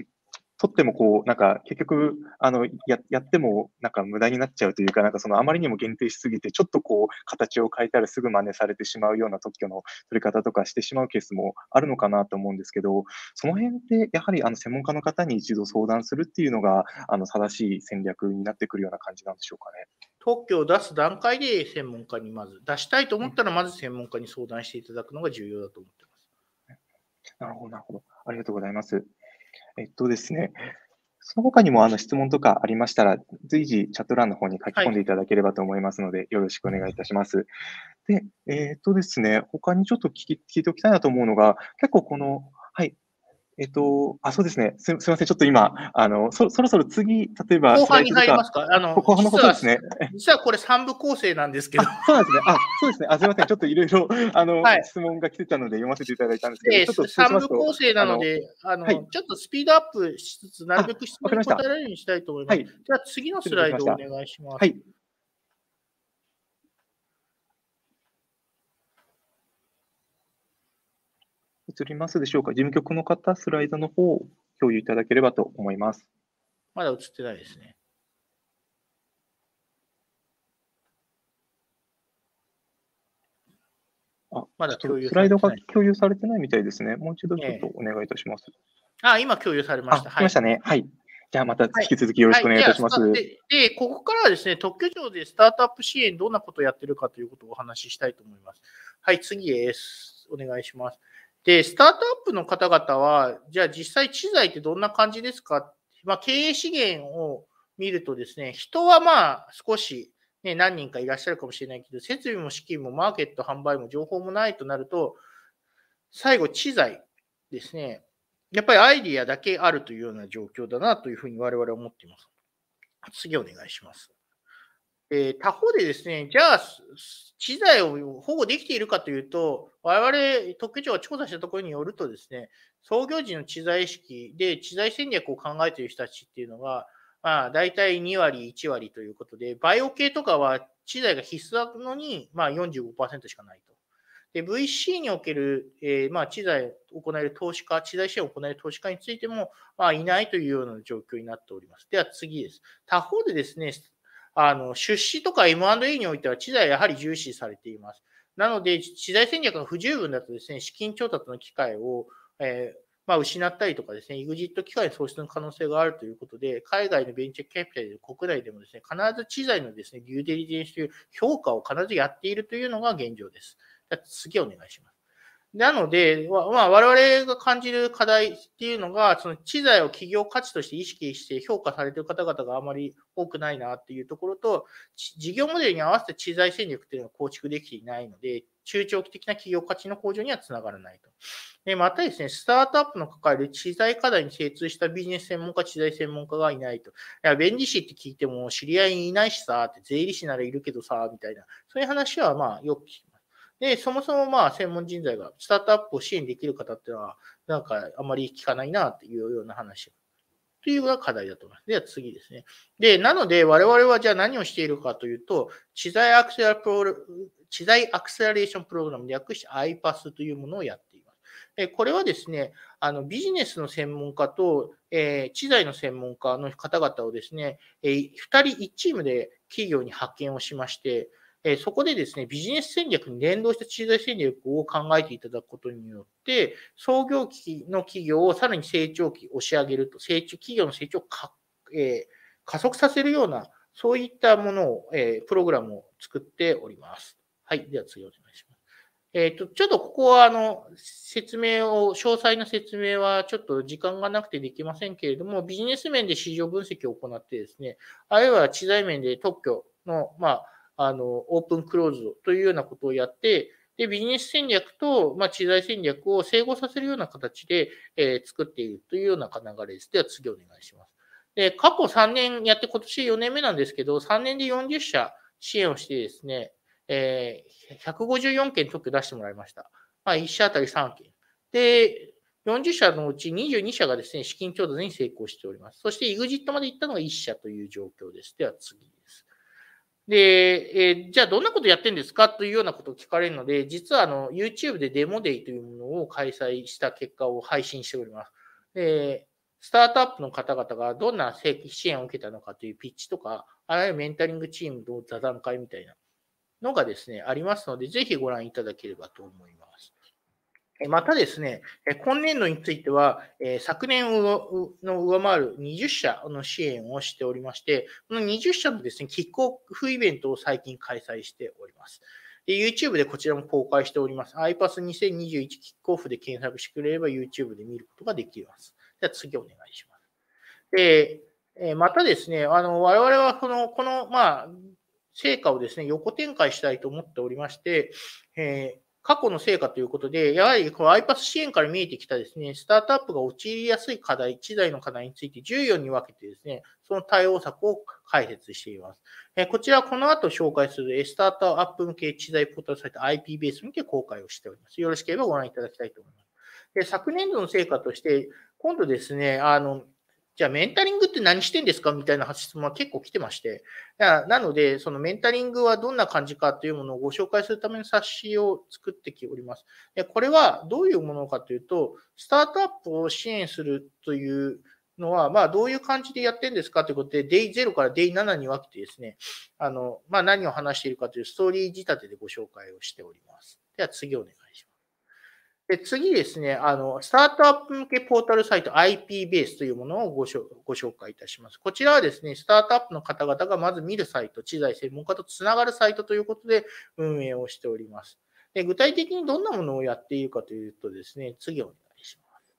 取ってもこう、なんか結局、あの、ややってもなんか無駄になっちゃうというか、なんかそのあまりにも限定しすぎて、ちょっとこう、形を変えたらすぐ真似されてしまうような特許の取り方とかしてしまうケースもあるのかなと思うんですけど、その辺ってやはりあの専門家の方に一度相談するっていうのが、あの、正しい戦略になってくるような感じなんでしょうかね。特許を出す段階で専門家にまず、出したいと思ったらまず専門家に相談していただくのが重要だと思ってます。なるほど、なるほど。ありがとうございます。えっとですね、その他にもあの質問とかありましたら、随時チャット欄の方に書き込んでいただければと思いますので、はい、よろしくお願いいたします。で、えー、っとですね、他にちょっと聞き聞いておきたいなと思うのが、結構このえっと、あ、そうですね。すすみません。ちょっと今、あの、そそろそろ次、例えば。後半に入りますかあの、後半のことですね。実はこれ3部構成なんですけど。そうですね。あ、そうですね。あ、すみません。ちょっといろいろ、あの、はい、質問が来てたので読ませていただいたんですけど、ちょっと3部構成なので、あの、はい、ちょっとスピードアップしつつ、なるべく質問に答えられるようにしたいと思います。はい、じゃあ次のスライドをお願いします。はい。映りますでしょうか。事務局の方、スライドの方を共有いただければと思います。まだ映ってないですね。あ、まだ共有スライドが共有されてないみたいですね。もう一度ちょっとお願いいたします。えあ、今共有されました。あ、来ましたね。はい。じゃあまた引き続きよろしくお願いいたします。はいはい、でここからはですね、特許庁でスタートアップ支援、どんなことをやってるかということをお話ししたいと思います。はい、次です。お願いします。で、スタートアップの方々は、じゃあ実際知財ってどんな感じですかまあ、経営資源を見るとですね、人はまあ少し、ね、何人かいらっしゃるかもしれないけど、設備も資金もマーケット販売も情報もないとなると、最後、知財ですね。やっぱりアイディアだけあるというような状況だなというふうに我々は思っています。次お願いします。えー、他方でですね、じゃあ、知財を保護できているかというと、我々特許庁が調査したところによるとですね、創業時の知財意識で知財戦略を考えている人たちっていうのが、まあ、大体2割、1割ということで、バイオ系とかは知財が必須なのに、まあ、45%しかないと。で、VC における、えー、まあ、知財を行える投資家、知財支援を行える投資家についても、まあ、いないというような状況になっております。では次です。他方でですね、あの出資とか M&A においては知財やはり重視されています。なので、知財戦略が不十分だとですね、資金調達の機会を、えー、まあ、失ったりとかですね、グジット機会創出の可能性があるということで、海外のベンチャーキャピタル、国内でもですね、必ず知財のですね、デューデリジェンスという評価を必ずやっているというのが現状です。じゃ次お願いします。なので、まあ、我々が感じる課題っていうのが、その知財を企業価値として意識して評価されている方々があまり多くないなっていうところと、事業モデルに合わせて知財戦略っていうのは構築できていないので、中長期的な企業価値の向上にはつながらないと。で、またですね、スタートアップの抱える知財課題に精通したビジネス専門家、知財専門家がいないと。いや、弁理士って聞いても知り合いいないしさ、って税理士ならいるけどさ、みたいな。そういう話はまあよくで、そもそもまあ専門人材がスタートアップを支援できる方っていうのは、なんかあまり聞かないなっていうような話。というのが課題だと思います。では次ですね。で、なので我々はじゃあ何をしているかというと、知財アクセラプロ知財アクセラレーションプログラム、略して iPass というものをやっています。でこれはですね、あのビジネスの専門家と、えー、知財の専門家の方々をですね、えー、2人1チームで企業に派遣をしまして、えそこでですね、ビジネス戦略に連動した駐在戦略を考えていただくことによって、創業期の企業をさらに成長期押し上げると、成長、企業の成長をえー、加速させるような、そういったものを、えー、プログラムを作っております。はい。では次お願いします。えっ、ー、と、ちょっとここは、あの、説明を、詳細な説明はちょっと時間がなくてできませんけれども、ビジネス面で市場分析を行ってですね、あるいは知財面で特許の、まあ、あの、オープンクローズというようなことをやって、で、ビジネス戦略と、まあ、知財戦略を整合させるような形で、えー、作っているというような流れです。では次お願いします。で、過去3年やって今年4年目なんですけど、3年で40社支援をしてですね、えー、154件特許出してもらいました。まあ、1社あたり3件。で、40社のうち22社がですね、資金調達に成功しております。そして、EXIT まで行ったのが1社という状況です。では次です。で、えー、じゃあどんなことやってんですかというようなことを聞かれるので、実はあの YouTube でデモデイというものを開催した結果を配信しております。で、スタートアップの方々がどんな正規支援を受けたのかというピッチとか、あらゆるメンタリングチームの座談会みたいなのがですね、ありますので、ぜひご覧いただければと思います。またですね、今年度については、昨年の上回る20社の支援をしておりまして、この20社のですね、キックオフイベントを最近開催しております。で、YouTube でこちらも公開しております。iPass2021 キックオフで検索してくれれば YouTube で見ることができます。では次お願いします。で、えまたですね、あの、我々はこの、この、まあ、成果をですね、横展開したいと思っておりまして、えー過去の成果ということで、やはりこの iPass 支援から見えてきたですね、スタートアップが陥りやすい課題、1台の課題について14に分けてですね、その対応策を解説しています。えこちらはこの後紹介するスタートアップ向け知財ポータルサイト IP ベース向け公開をしております。よろしければご覧いただきたいと思います。で昨年度の成果として、今度ですね、あの、じゃあメンタリングって何してんですかみたいな質問は結構来てまして。なので、そのメンタリングはどんな感じかというものをご紹介するための冊子を作ってきております。でこれはどういうものかというと、スタートアップを支援するというのは、まあ、どういう感じでやってるんですかということで、デイ0からデイ7に分けてですね、あの、まあ、何を話しているかというストーリー仕立てでご紹介をしております。では次お願いします。で次ですねあの、スタートアップ向けポータルサイト IP ベースというものをごご紹介いたします。こちらはですね、スタートアップの方々がまず見るサイト、知財専門家とつながるサイトということで運営をしております。で具体的にどんなものをやっているかというとですね、次お願いします。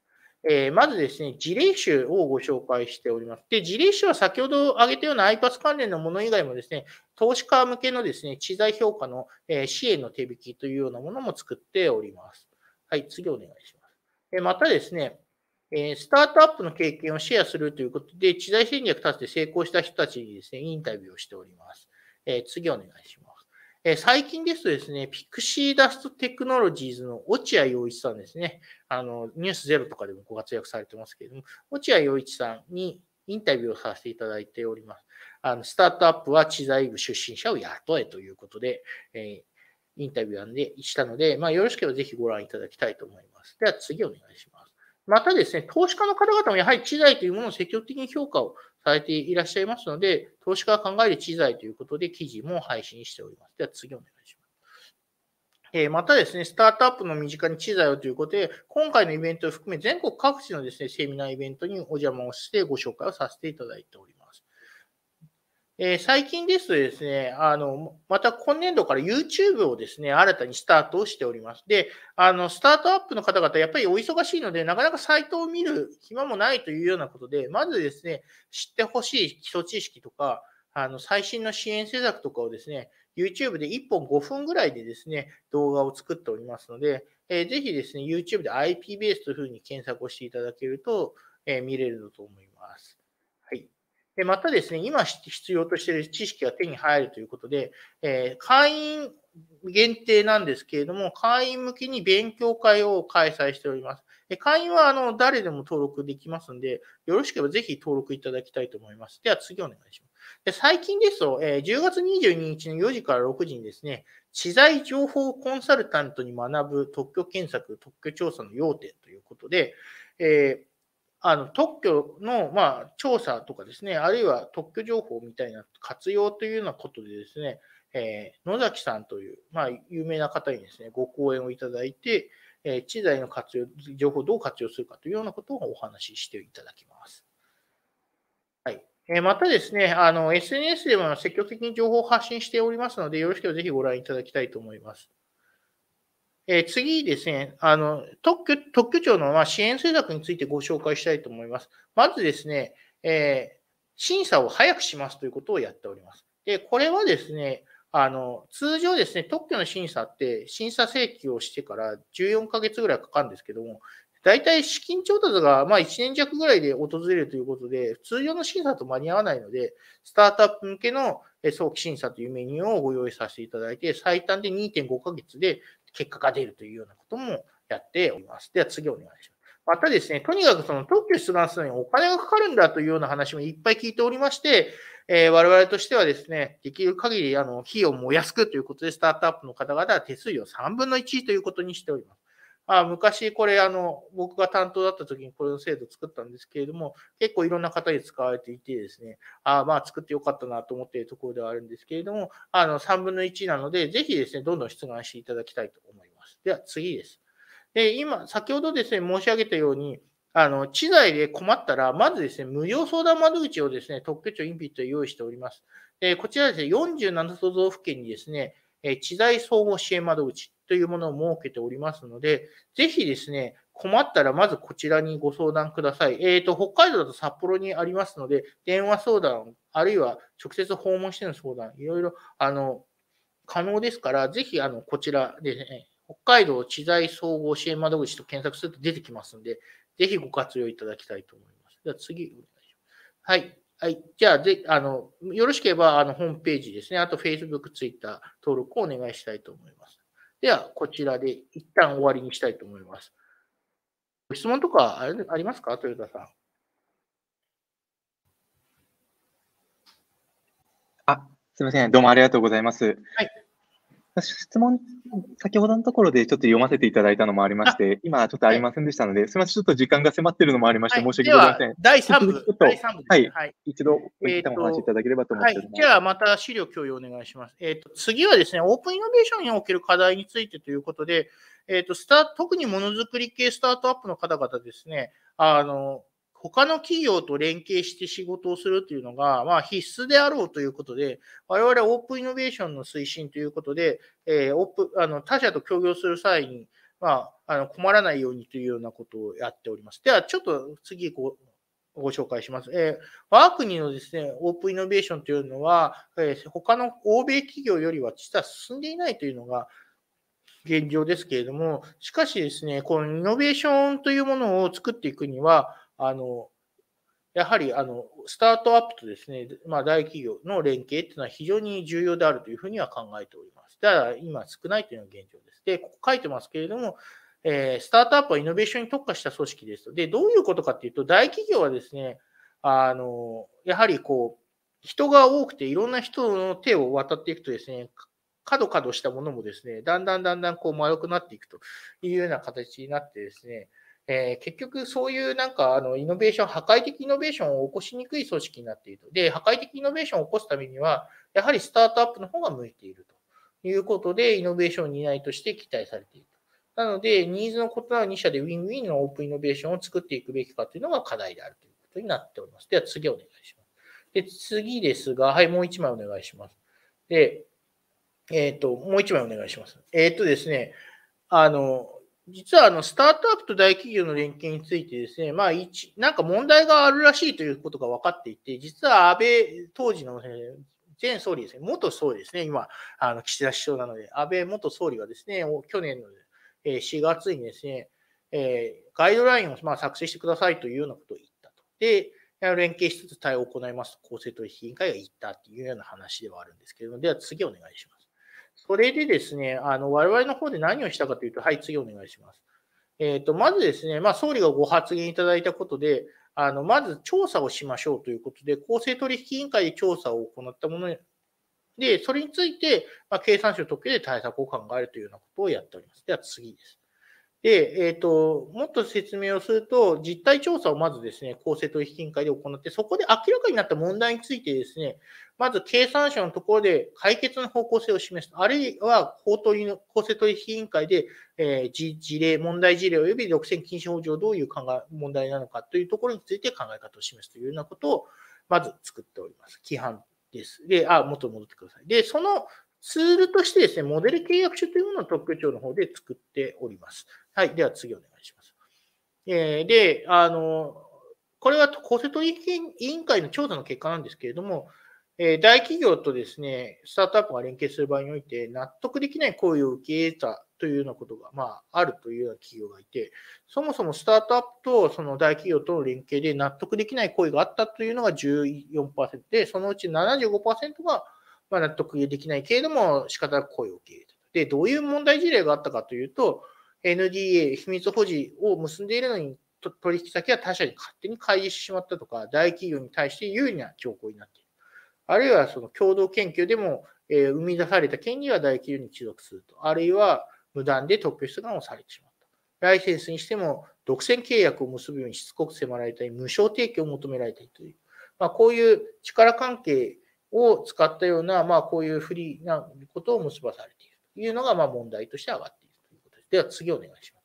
えー、まずですね、事例集をご紹介しております。で、事例集は先ほど挙げたような iPass 関連のもの以外もですね、投資家向けのですね、知財評価の、え支援の手引きというようなものも作っております。はい、次お願いします。えまたですね、えスタートアップの経験をシェアするということで、知財戦略立てて成功した人たちにですね、インタビューをしております。え次お願いします。え最近ですとですね、ピクシーダストテクノロジーズの落合陽一さんですね、あの、ニュースゼロとかでもご活躍されてますけれども、落合陽一さんにインタビューをさせていただいております。あの、スタートアップは知財部出身者を雇えということで、えインタビューなんでしたので、まあ、よろしければぜひご覧いただきたいと思います。では次お願いします。またですね、投資家の方々もやはり知財というものを積極的に評価をされていらっしゃいますので、投資家が考える知財ということで記事も配信しております。では次お願いします。えまたですね、スタートアップの身近に知財をということで、今回のイベントを含め全国各地のですね、セミナーイベントにお邪魔をしてご紹介をさせていただいております。えー、最近ですとですね、あの、また今年度から YouTube をですね、新たにスタートをしております。で、あの、スタートアップの方々、やっぱりお忙しいので、なかなかサイトを見る暇もないというようなことで、まずですね、知ってほしい基礎知識とか、あの、最新の支援施策とかをですね、YouTube で1本5分ぐらいでですね、動画を作っておりますので、えー、ぜひですね、YouTube で IP ベースというふうに検索をしていただけると、えー、見れるのと思います。でまたですね、今必要としている知識が手に入るということで、えー、会員限定なんですけれども、会員向けに勉強会を開催しております。会員はあの誰でも登録できますので、よろしければぜひ登録いただきたいと思います。では次お願いします。で最近ですと、え10月22日の4時から6時にですね、知財情報コンサルタントに学ぶ特許検索、特許調査の要点ということで、えーあの特許の、ま調査とかですね、あるいは特許情報みたいな活用というようなことでですね、えー、野崎さんという、まあ、有名な方にですね、ご講演をいただいて、えー、知財の活用、情報をどう活用するかというようなことをお話ししていただきます。はい。えー、またですね、あの、SNS でも積極的に情報を発信しておりますので、よろしければぜひご覧いただきたいと思います。えー、次ですね、あの特許特許庁の支援政策についてご紹介したいと思います。まずですね、えー、審査を早くしますということをやっております。で、これはですね、あの通常ですね、特許の審査って、審査請求をしてから14ヶ月ぐらいかかるんですけども、大体資金調達がま1年弱ぐらいで訪れるということで、通常の審査と間に合わないので、スタートアップ向けの早期審査というメニューをご用意させていただいて、最短で2.5ヶ月で結果が出るというようなこともやっております。では次お願いします。またですね、とにかくその特許出願するのにお金がかかるんだというような話もいっぱい聞いておりまして、えー、我々としてはですね、できる限りあの費用を燃やすくということで、スタートアップの方々は手数料3分の1ということにしております。あ昔これあの、僕が担当だった時にこれの制度作ったんですけれども、結構いろんな方に使われていてですね、あまあ作ってよかったなと思っているところではあるんですけれども、あの3分の1なので、ぜひですね、どんどん出願していただきたいと思います。では次です。で、今、先ほどですね、申し上げたように、あの、知財で困ったら、まずですね、無料相談窓口をですね、特許庁インピットで用意しております。で、こちらですね、47都道府県にですね、え知財総合支援窓口というものを設けておりますので、ぜひですね、困ったらまずこちらにご相談ください。えっ、ー、と、北海道だと札幌にありますので、電話相談、あるいは直接訪問しての相談、いろいろ、あの、可能ですから、ぜひ、あの、こちらで、ね、北海道知財総合支援窓口と検索すると出てきますので、ぜひご活用いただきたいと思います。では次、お願いします。はい。はい。じゃあ、ぜあの、よろしければ、あの、ホームページですね。あと、Facebook、Twitter、登録をお願いしたいと思います。では、こちらで一旦終わりにしたいと思います。質問とかありますか豊田さん。あ、すみません。どうもありがとうございます。はい。質問、先ほどのところでちょっと読ませていただいたのもありまして、今ちょっとありませんでしたので、すみません、ちょっと時間が迫っているのもありまして、はい、申し訳ございません。第3部、第3部、ね、はい、はい、一度、え旦お話しいただければと思います、はい。でまた資料共有お願いします。えーと、次はですね、オープンイノベーションにおける課題についてということで、えーと、とスタ特にものづくり系スタートアップの方々ですね、あの他の企業と連携して仕事をするというのが、まあ、必須であろうということで、我々オープンイノベーションの推進ということで、えー、オープあの他社と協業する際に、まあ、あの困らないようにというようなことをやっております。では、ちょっと次ごご紹介します。えー、我が国のですね、オープンイノベーションというのは、えー、他の欧米企業よりは実は進んでいないというのが、現状ですけれども、しかしですね、このイノベーションというものを作っていくには、あの、やはりあのスタートアップとですね、まあ、大企業の連携っていうのは非常に重要であるというふうには考えております。だから今少ないというのが現状です。で、ここ書いてますけれども、えー、スタートアップはイノベーションに特化した組織ですと。で、どういうことかっていうと、大企業はですね、あの、やはりこう、人が多くていろんな人の手を渡っていくとですね、角角したものもですね、だんだんだんだんこう丸くなっていくというような形になってですね、えー、結局そういうなんかあのイノベーション、破壊的イノベーションを起こしにくい組織になっていると。で、破壊的イノベーションを起こすためには、やはりスタートアップの方が向いているということで、イノベーション担いとして期待されていると。なので、ニーズの異なる2社でウィンウィンのオープンイノベーションを作っていくべきかというのが課題であるということになっております。では次お願いします。で、次ですが、はい、もう一枚お願いします。で、えっ、ー、と、もう一枚お願いします。えっ、ー、とですね、あの、実はあのスタートアップと大企業の連携についてですね、まあ、一なんか問題があるらしいということが分かっていて、実は安倍、当時の、前総理ですね、元総理ですね、今、あの岸田首相なので、安倍元総理がですね、去年の4月にですね、えガイドラインをまあ作成してくださいというようなことを言ったと。で、連携しつつ対応を行いますと、公正取引委員会が言ったというような話ではあるんですけれども、では次お願いします。それでですね、あの、我々の方で何をしたかというと、はい、次お願いします。えっ、ー、と、まずですね、まあ、総理がご発言いただいたことで、あの、まず調査をしましょうということで、公正取引委員会で調査を行ったもので、それについて、まあ、経産省特許で対策を考えるというようなことをやっております。では次です。で、えっ、ー、と、もっと説明をすると、実態調査をまずですね、公正取引委員会で行って、そこで明らかになった問題についてですね、まず経産省のところで解決の方向性を示す。あるいは法取の公正取引委員会で、えー、事例、問題事例及び独占禁止法上どういう考え、問題なのかというところについて考え方を示すというようなことをまず作っております。規範です。で、あ、元と戻ってください。で、そのツールとしてですね、モデル契約書というものを特許庁の方で作っております。はい。では次お願いします。えー、で、あの、これは公正取引委員会の調査の結果なんですけれども、え大企業とですね、スタートアップが連携する場合において、納得できない行為を受け入れたというようなことが、まあ、あるというような企業がいて、そもそもスタートアップとその大企業との連携で納得できない行為があったというのが14%で、そのうち75%が、ま納得できないけれども、仕方なく行為を受け入れた。で、どういう問題事例があったかというと、NDA、秘密保持を結んでいるのに、取引先は他社に勝手に開示してしまったとか、大企業に対して有利な条項になっている。あるいはその共同研究でも、えー、生み出された権利は大企業に帰属すると。あるいは無断で特許出願をされてしまった。ライセンスにしても独占契約を結ぶようにしつこく迫られたり、無償提供を求められたりという、まあ、こういう力関係を使ったような、まあ、こういう不利なことを結ばされているというのが、まあ、問題として上がっているということです。では次お願いします。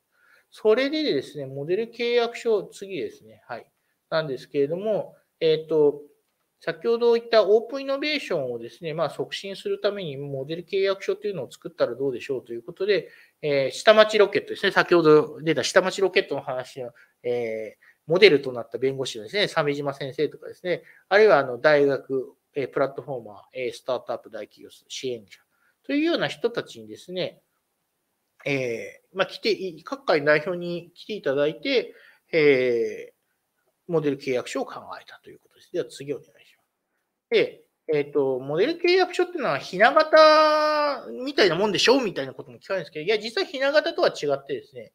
それでですね、モデル契約書、次ですね、はい。なんですけれども、えっ、ー、と、先ほど言ったオープンイノベーションをですね、まあ、促進するためにモデル契約書というのを作ったらどうでしょうということで、えー、下町ロケットですね、先ほど出た下町ロケットの話の、えー、モデルとなった弁護士のですね、鮫島先生とかですね、あるいはあの大学、えー、プラットフォーマー、えスタートアップ大企業支援者というような人たちにですね、えまあ、来て、各界の代表に来ていただいて、えモデル契約書を考えたということです。では次お願いします。で、えっ、ー、と、モデル契約書っていうのは、ひな型みたいなもんでしょうみたいなことも聞かれるんですけど、いや、実はひな型とは違ってですね、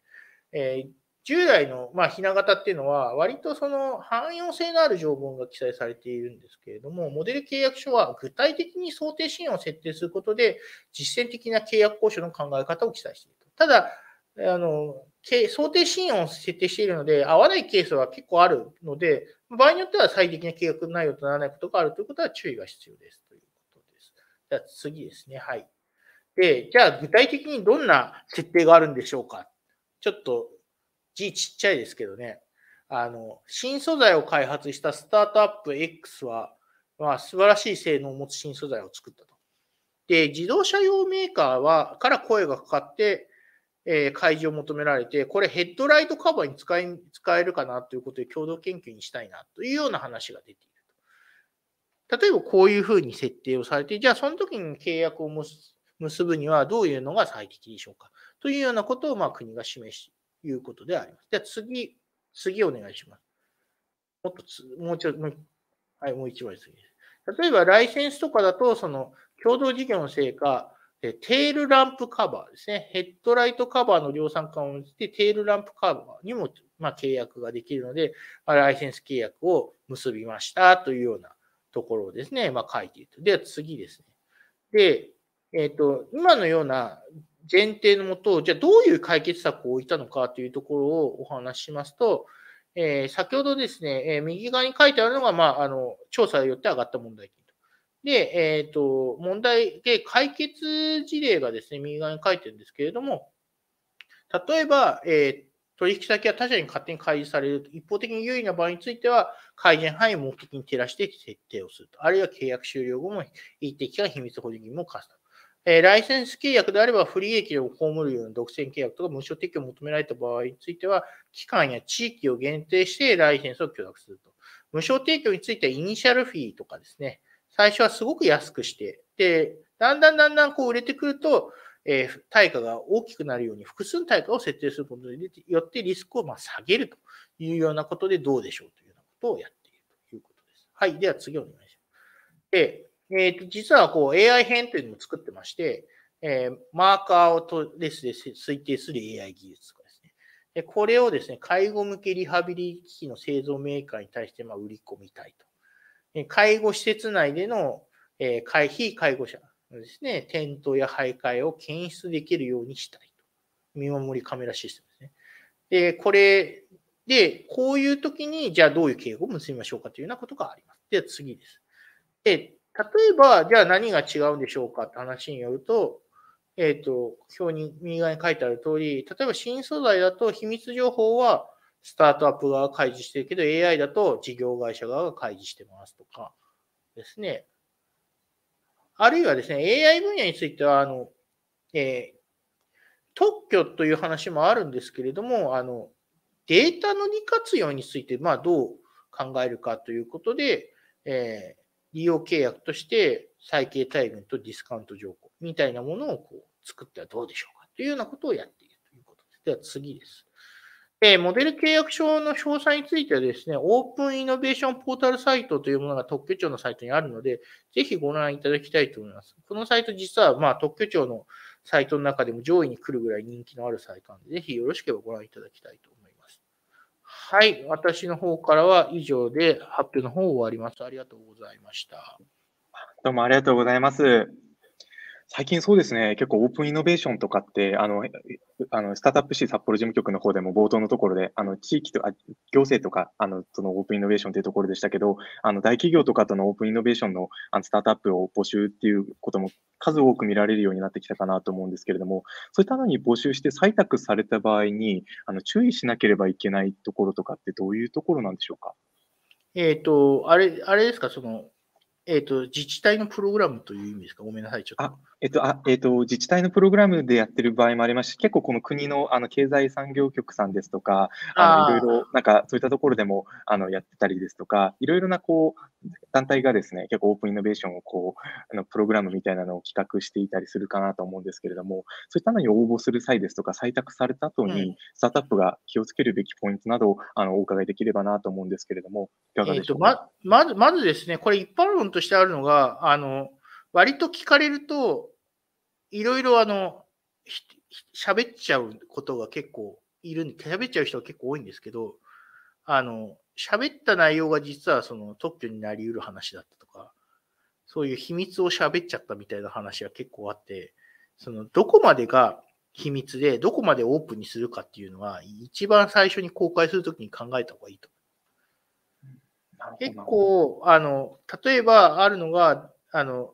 えー、従来の、まあ、ひな型っていうのは、割とその汎用性のある条文が記載されているんですけれども、モデル契約書は具体的に想定シーンを設定することで、実践的な契約交渉の考え方を記載していると。ただ、あの、想定シーンを設定しているので、合わないケースは結構あるので、場合によっては最適な契約内容とならないことがあるということは注意が必要ですということです。じゃあ次ですね。はい。で、じゃあ具体的にどんな設定があるんでしょうか。ちょっと字ちっちゃいですけどね。あの、新素材を開発したスタートアップ X は、まあ、素晴らしい性能を持つ新素材を作ったと。で、自動車用メーカーは、から声がかかって、えー、開示を求められて、これヘッドライトカバーに使い使えるかなということで共同研究にしたいなというような話が出ている例えばこういうふうに設定をされて、じゃあその時に契約を結ぶにはどういうのが最適でしょうかというようなことをまあ国が示し、いうことであります。じゃあ次、次お願いします。もっとつ、もうちょもう、はい、もう一枚次です。例えばライセンスとかだと、その共同事業の成果、テールランプカバーですね。ヘッドライトカバーの量産化を用いて、テールランプカバーにも、まあ、契約ができるので、まライセンス契約を結びましたというようなところをですね、まあ、書いていると。では次ですね。で、えっ、ー、と、今のような前提のもと、じゃあどういう解決策を置いたのかというところをお話ししますと、えー、先ほどですね、えー、右側に書いてあるのが、まあ、あの、調査によって上がった問題で、えっ、ー、と、問題で解決事例がですね、右側に書いてるんですけれども、例えば、えー、取引先は他社に勝手に開示される一方的に有利な場合については、改善範囲を目的に照らして設定をすると。あるいは契約終了後も一定期間秘密保持義務を課すと。えー、ライセンス契約であれば、不利益を被るような独占契約とか無償提供を求められた場合については、期間や地域を限定してライセンスを許諾すると。無償提供については、イニシャルフィーとかですね、最初はすごく安くして、で、だんだんだんだんこう売れてくると、えー、対価が大きくなるように複数の対価を設定することによってリスクをま下げるというようなことでどうでしょうというようなことをやっているということです。はい。では次お願いします。で、えー、と実はこう AI 編というのも作ってまして、えー、マーカーをとレスで推定する AI 技術とかですね。でこれをですね、介護向けリハビリ機器の製造メーカーに対してま売り込みたいと。介護施設内での、え費、非介護者のですね、転倒や徘徊を検出できるようにしたいと。見守りカメラシステムですね。で、これで、こういう時に、じゃあどういう敬語を結びましょうかというようなことがあります。で、次です。で、例えば、じゃあ何が違うんでしょうかって話によると、えっ、ー、と、表に右側に書いてある通り、例えば新素材だと秘密情報は、スタートアップ側が開示してるけど、AI だと事業会社側が開示してますとかですね。あるいはですね、AI 分野については、あの、えー、特許という話もあるんですけれども、あの、データの利活用について、まあ、どう考えるかということで、えー、利用契約として最低待遇とディスカウント条項みたいなものをこう作ってはどうでしょうかというようなことをやっているということです。では次です。えモデル契約書の詳細についてはですね、オープンイノベーションポータルサイトというものが特許庁のサイトにあるので、ぜひご覧いただきたいと思います。このサイト実はま特許庁のサイトの中でも上位に来るぐらい人気のあるサイトなんで、ぜひよろしければご覧いただきたいと思います。はい、私の方からは以上で発表の方を終わります。ありがとうございました。どうもありがとうございます。最近そうですね、結構オープンイノベーションとかって、あの、あのスタートアップ市札幌事務局の方でも冒頭のところで、あの地域とあ行政とかあのそのオープンイノベーションというところでしたけど、あの大企業とかとのオープンイノベーションのあのスタートアップを募集っていうことも数多く見られるようになってきたかなと思うんですけれども、そういったのに募集して採択された場合に、あの注意しなければいけないところとかってどういうところなんでしょうか。えっ、ー、と、あれ、あれですか、その、えっ、ー、と、自治体のプログラムという意味ですかごめんなさい、ちょっと。えっと、あ、えっと、自治体のプログラムでやってる場合もありますし、結構この国の、あの、経済産業局さんですとか、あの、いろいろ、なんか、そういったところでも、あの、やってたりですとか、いろいろな、こう、団体がですね、結構オープンイノベーションを、こう、あの、プログラムみたいなのを企画していたりするかなと思うんですけれども、そういったのに応募する際ですとか、採択された後に、スタートアップが気をつけるべきポイントなどあの、お伺いできればなと思うんですけれども、いかがでしょうか、えー、ま、まず、まずですね、これ一般論としてあるのが、あの、割と聞かれると、いろいろあの、喋っちゃうことが結構いるん、喋っちゃう人が結構多いんですけど、あの、喋った内容が実はその特許になり得る話だったとか、そういう秘密を喋っちゃったみたいな話は結構あって、そのどこまでが秘密で、どこまでオープンにするかっていうのは、一番最初に公開するときに考えた方がいいと。結構、あの、例えばあるのが、あの、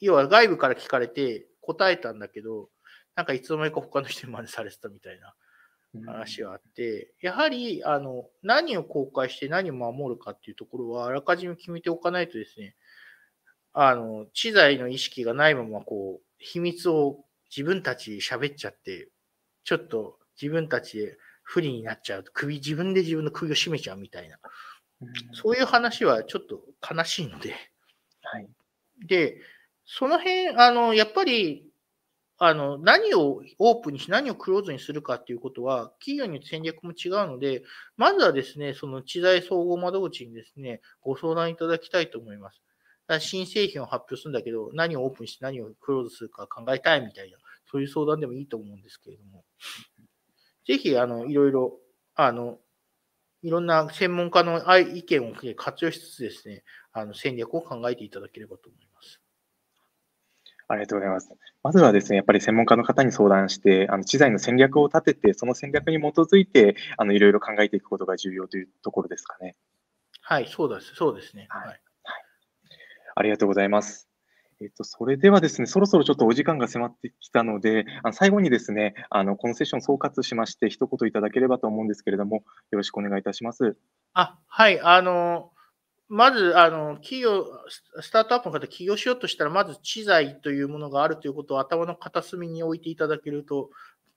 要は外部から聞かれて、答えたんだけど、なんかいつの間にか他の人に真似されてたみたいな話はあって、やはりあの何を公開して何を守るかっていうところはあらかじめ決めておかないとですね、あの知財の意識がないままこう秘密を自分たちで喋っちゃって、ちょっと自分たちで不利になっちゃうと首、自分で自分の首を絞めちゃうみたいな、そういう話はちょっと悲しいので、はい、で、その辺、あの、やっぱり、あの、何をオープンにし、何をクローズにするかっていうことは、企業によって戦略も違うので、まずはですね、その知財総合窓口にですね、ご相談いただきたいと思います。新製品を発表するんだけど、何をオープンして何をクローズするか考えたいみたいな、そういう相談でもいいと思うんですけれども、ぜひ、あの、いろいろ、あの、いろんな専門家の意見を活用しつつですね、あの戦略を考えていただければと思います。ありがとうございます。まずはですね、やっぱり専門家の方に相談して、あの知財の戦略を立てて、その戦略に基づいて、あのいろいろ考えていくことが重要というところですかね。はい、そうです。そうですね。はい。はい、ありがとうございます。えっと、それではですね、そろそろちょっとお時間が迫ってきたので、あの最後にですね、あのこのセッション総括しまして、一言いただければと思うんですけれども、よろしくお願いいたします。あはい、あの、まず、あの、企業、スタートアップの方、起業しようとしたら、まず知財というものがあるということを頭の片隅に置いていただけると、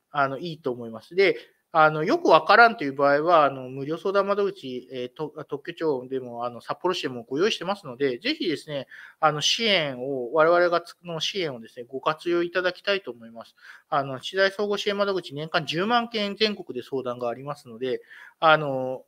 あの、いいと思います。で、あの、よくわからんという場合は、あの、無料相談窓口、えー、特許庁でも、あの、札幌市でもご用意してますので、ぜひですね、あの、支援を、我々がの支援をですね、ご活用いただきたいと思います。あの、知財総合支援窓口、年間10万件全国で相談がありますので、あの、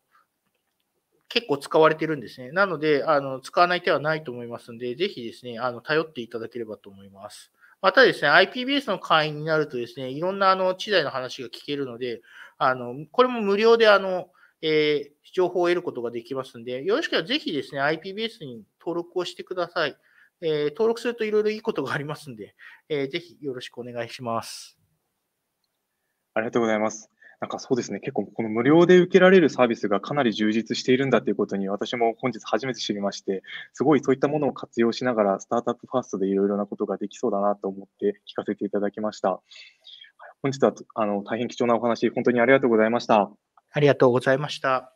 結構使われてるんですね。なので、あの使わない手はないと思いますので、ぜひですね、あの頼っていただければと思います。またですね、IPBS の会員になるとですね、いろんなあの知財の話が聞けるので、あのこれも無料であの、えー、情報を得ることができますので、よろしければぜひですね、IPBS に登録をしてください。えー、登録するといろいろいいことがありますので、えー、ぜひよろしくお願いします。ありがとうございます。なんかそうですね、結構この無料で受けられるサービスがかなり充実しているんだということに私も本日初めて知りまして、すごいそういったものを活用しながらスタートアップファーストでいろいろなことができそうだなと思って聞かせていただきました。本日はあの大変貴重なお話、本当にありがとうございました。ありがとうございました。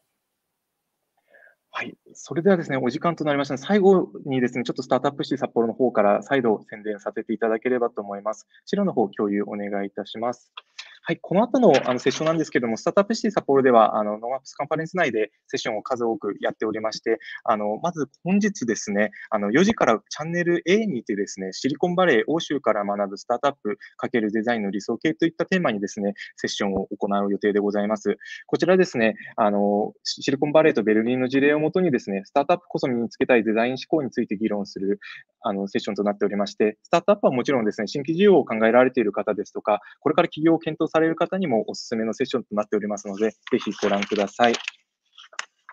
はい、それではですね、お時間となりましたので、最後にですね、ちょっとスタートアップ市札幌の方から再度宣伝させていただければと思います。資料の方、共有お願いいたします。はい、この後のあのセッションなんですけども、スタートアップシティールでは、あの、ノーマップスカンファレンス内でセッションを数多くやっておりまして、あの、まず本日ですね、あの、4時からチャンネル A にてですね、シリコンバレー、欧州から学ぶスタートアップ×デザインの理想形といったテーマにですね、セッションを行う予定でございます。こちらですね、あの、シリコンバレーとベルリンの事例をもとにですね、スタートアップこそ身につけたいデザイン思考について議論する、あの、セッションとなっておりまして、スタートアップはもちろんですね、新規事業を考えられている方ですとか、これから企業を検討さされる方にもおすすめのセッションとなっておりますので、ぜひご覧ください。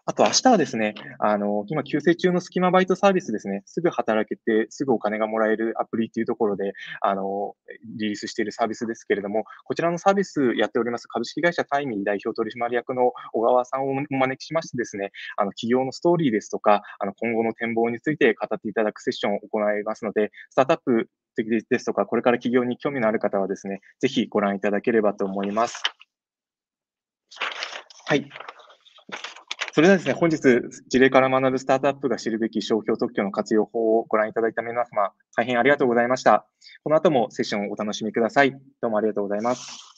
あと明日はですね、あの、今休成中の隙間バイトサービスですね、すぐ働けて、すぐお金がもらえるアプリっていうところで、あの、リリースしているサービスですけれども、こちらのサービスやっております株式会社タイミー代表取締役の小川さんをお招きしましてですね、あの、企業のストーリーですとか、あの、今後の展望について語っていただくセッションを行いますので、スタートアップ的ですとか、これから企業に興味のある方はですね、ぜひご覧いただければと思います。はい。それではですね、本日、事例から学ぶスタートアップが知るべき商標特許の活用法をご覧いただいた皆様、大変ありがとうございました。この後もセッションをお楽しみください。どうもありがとうございます。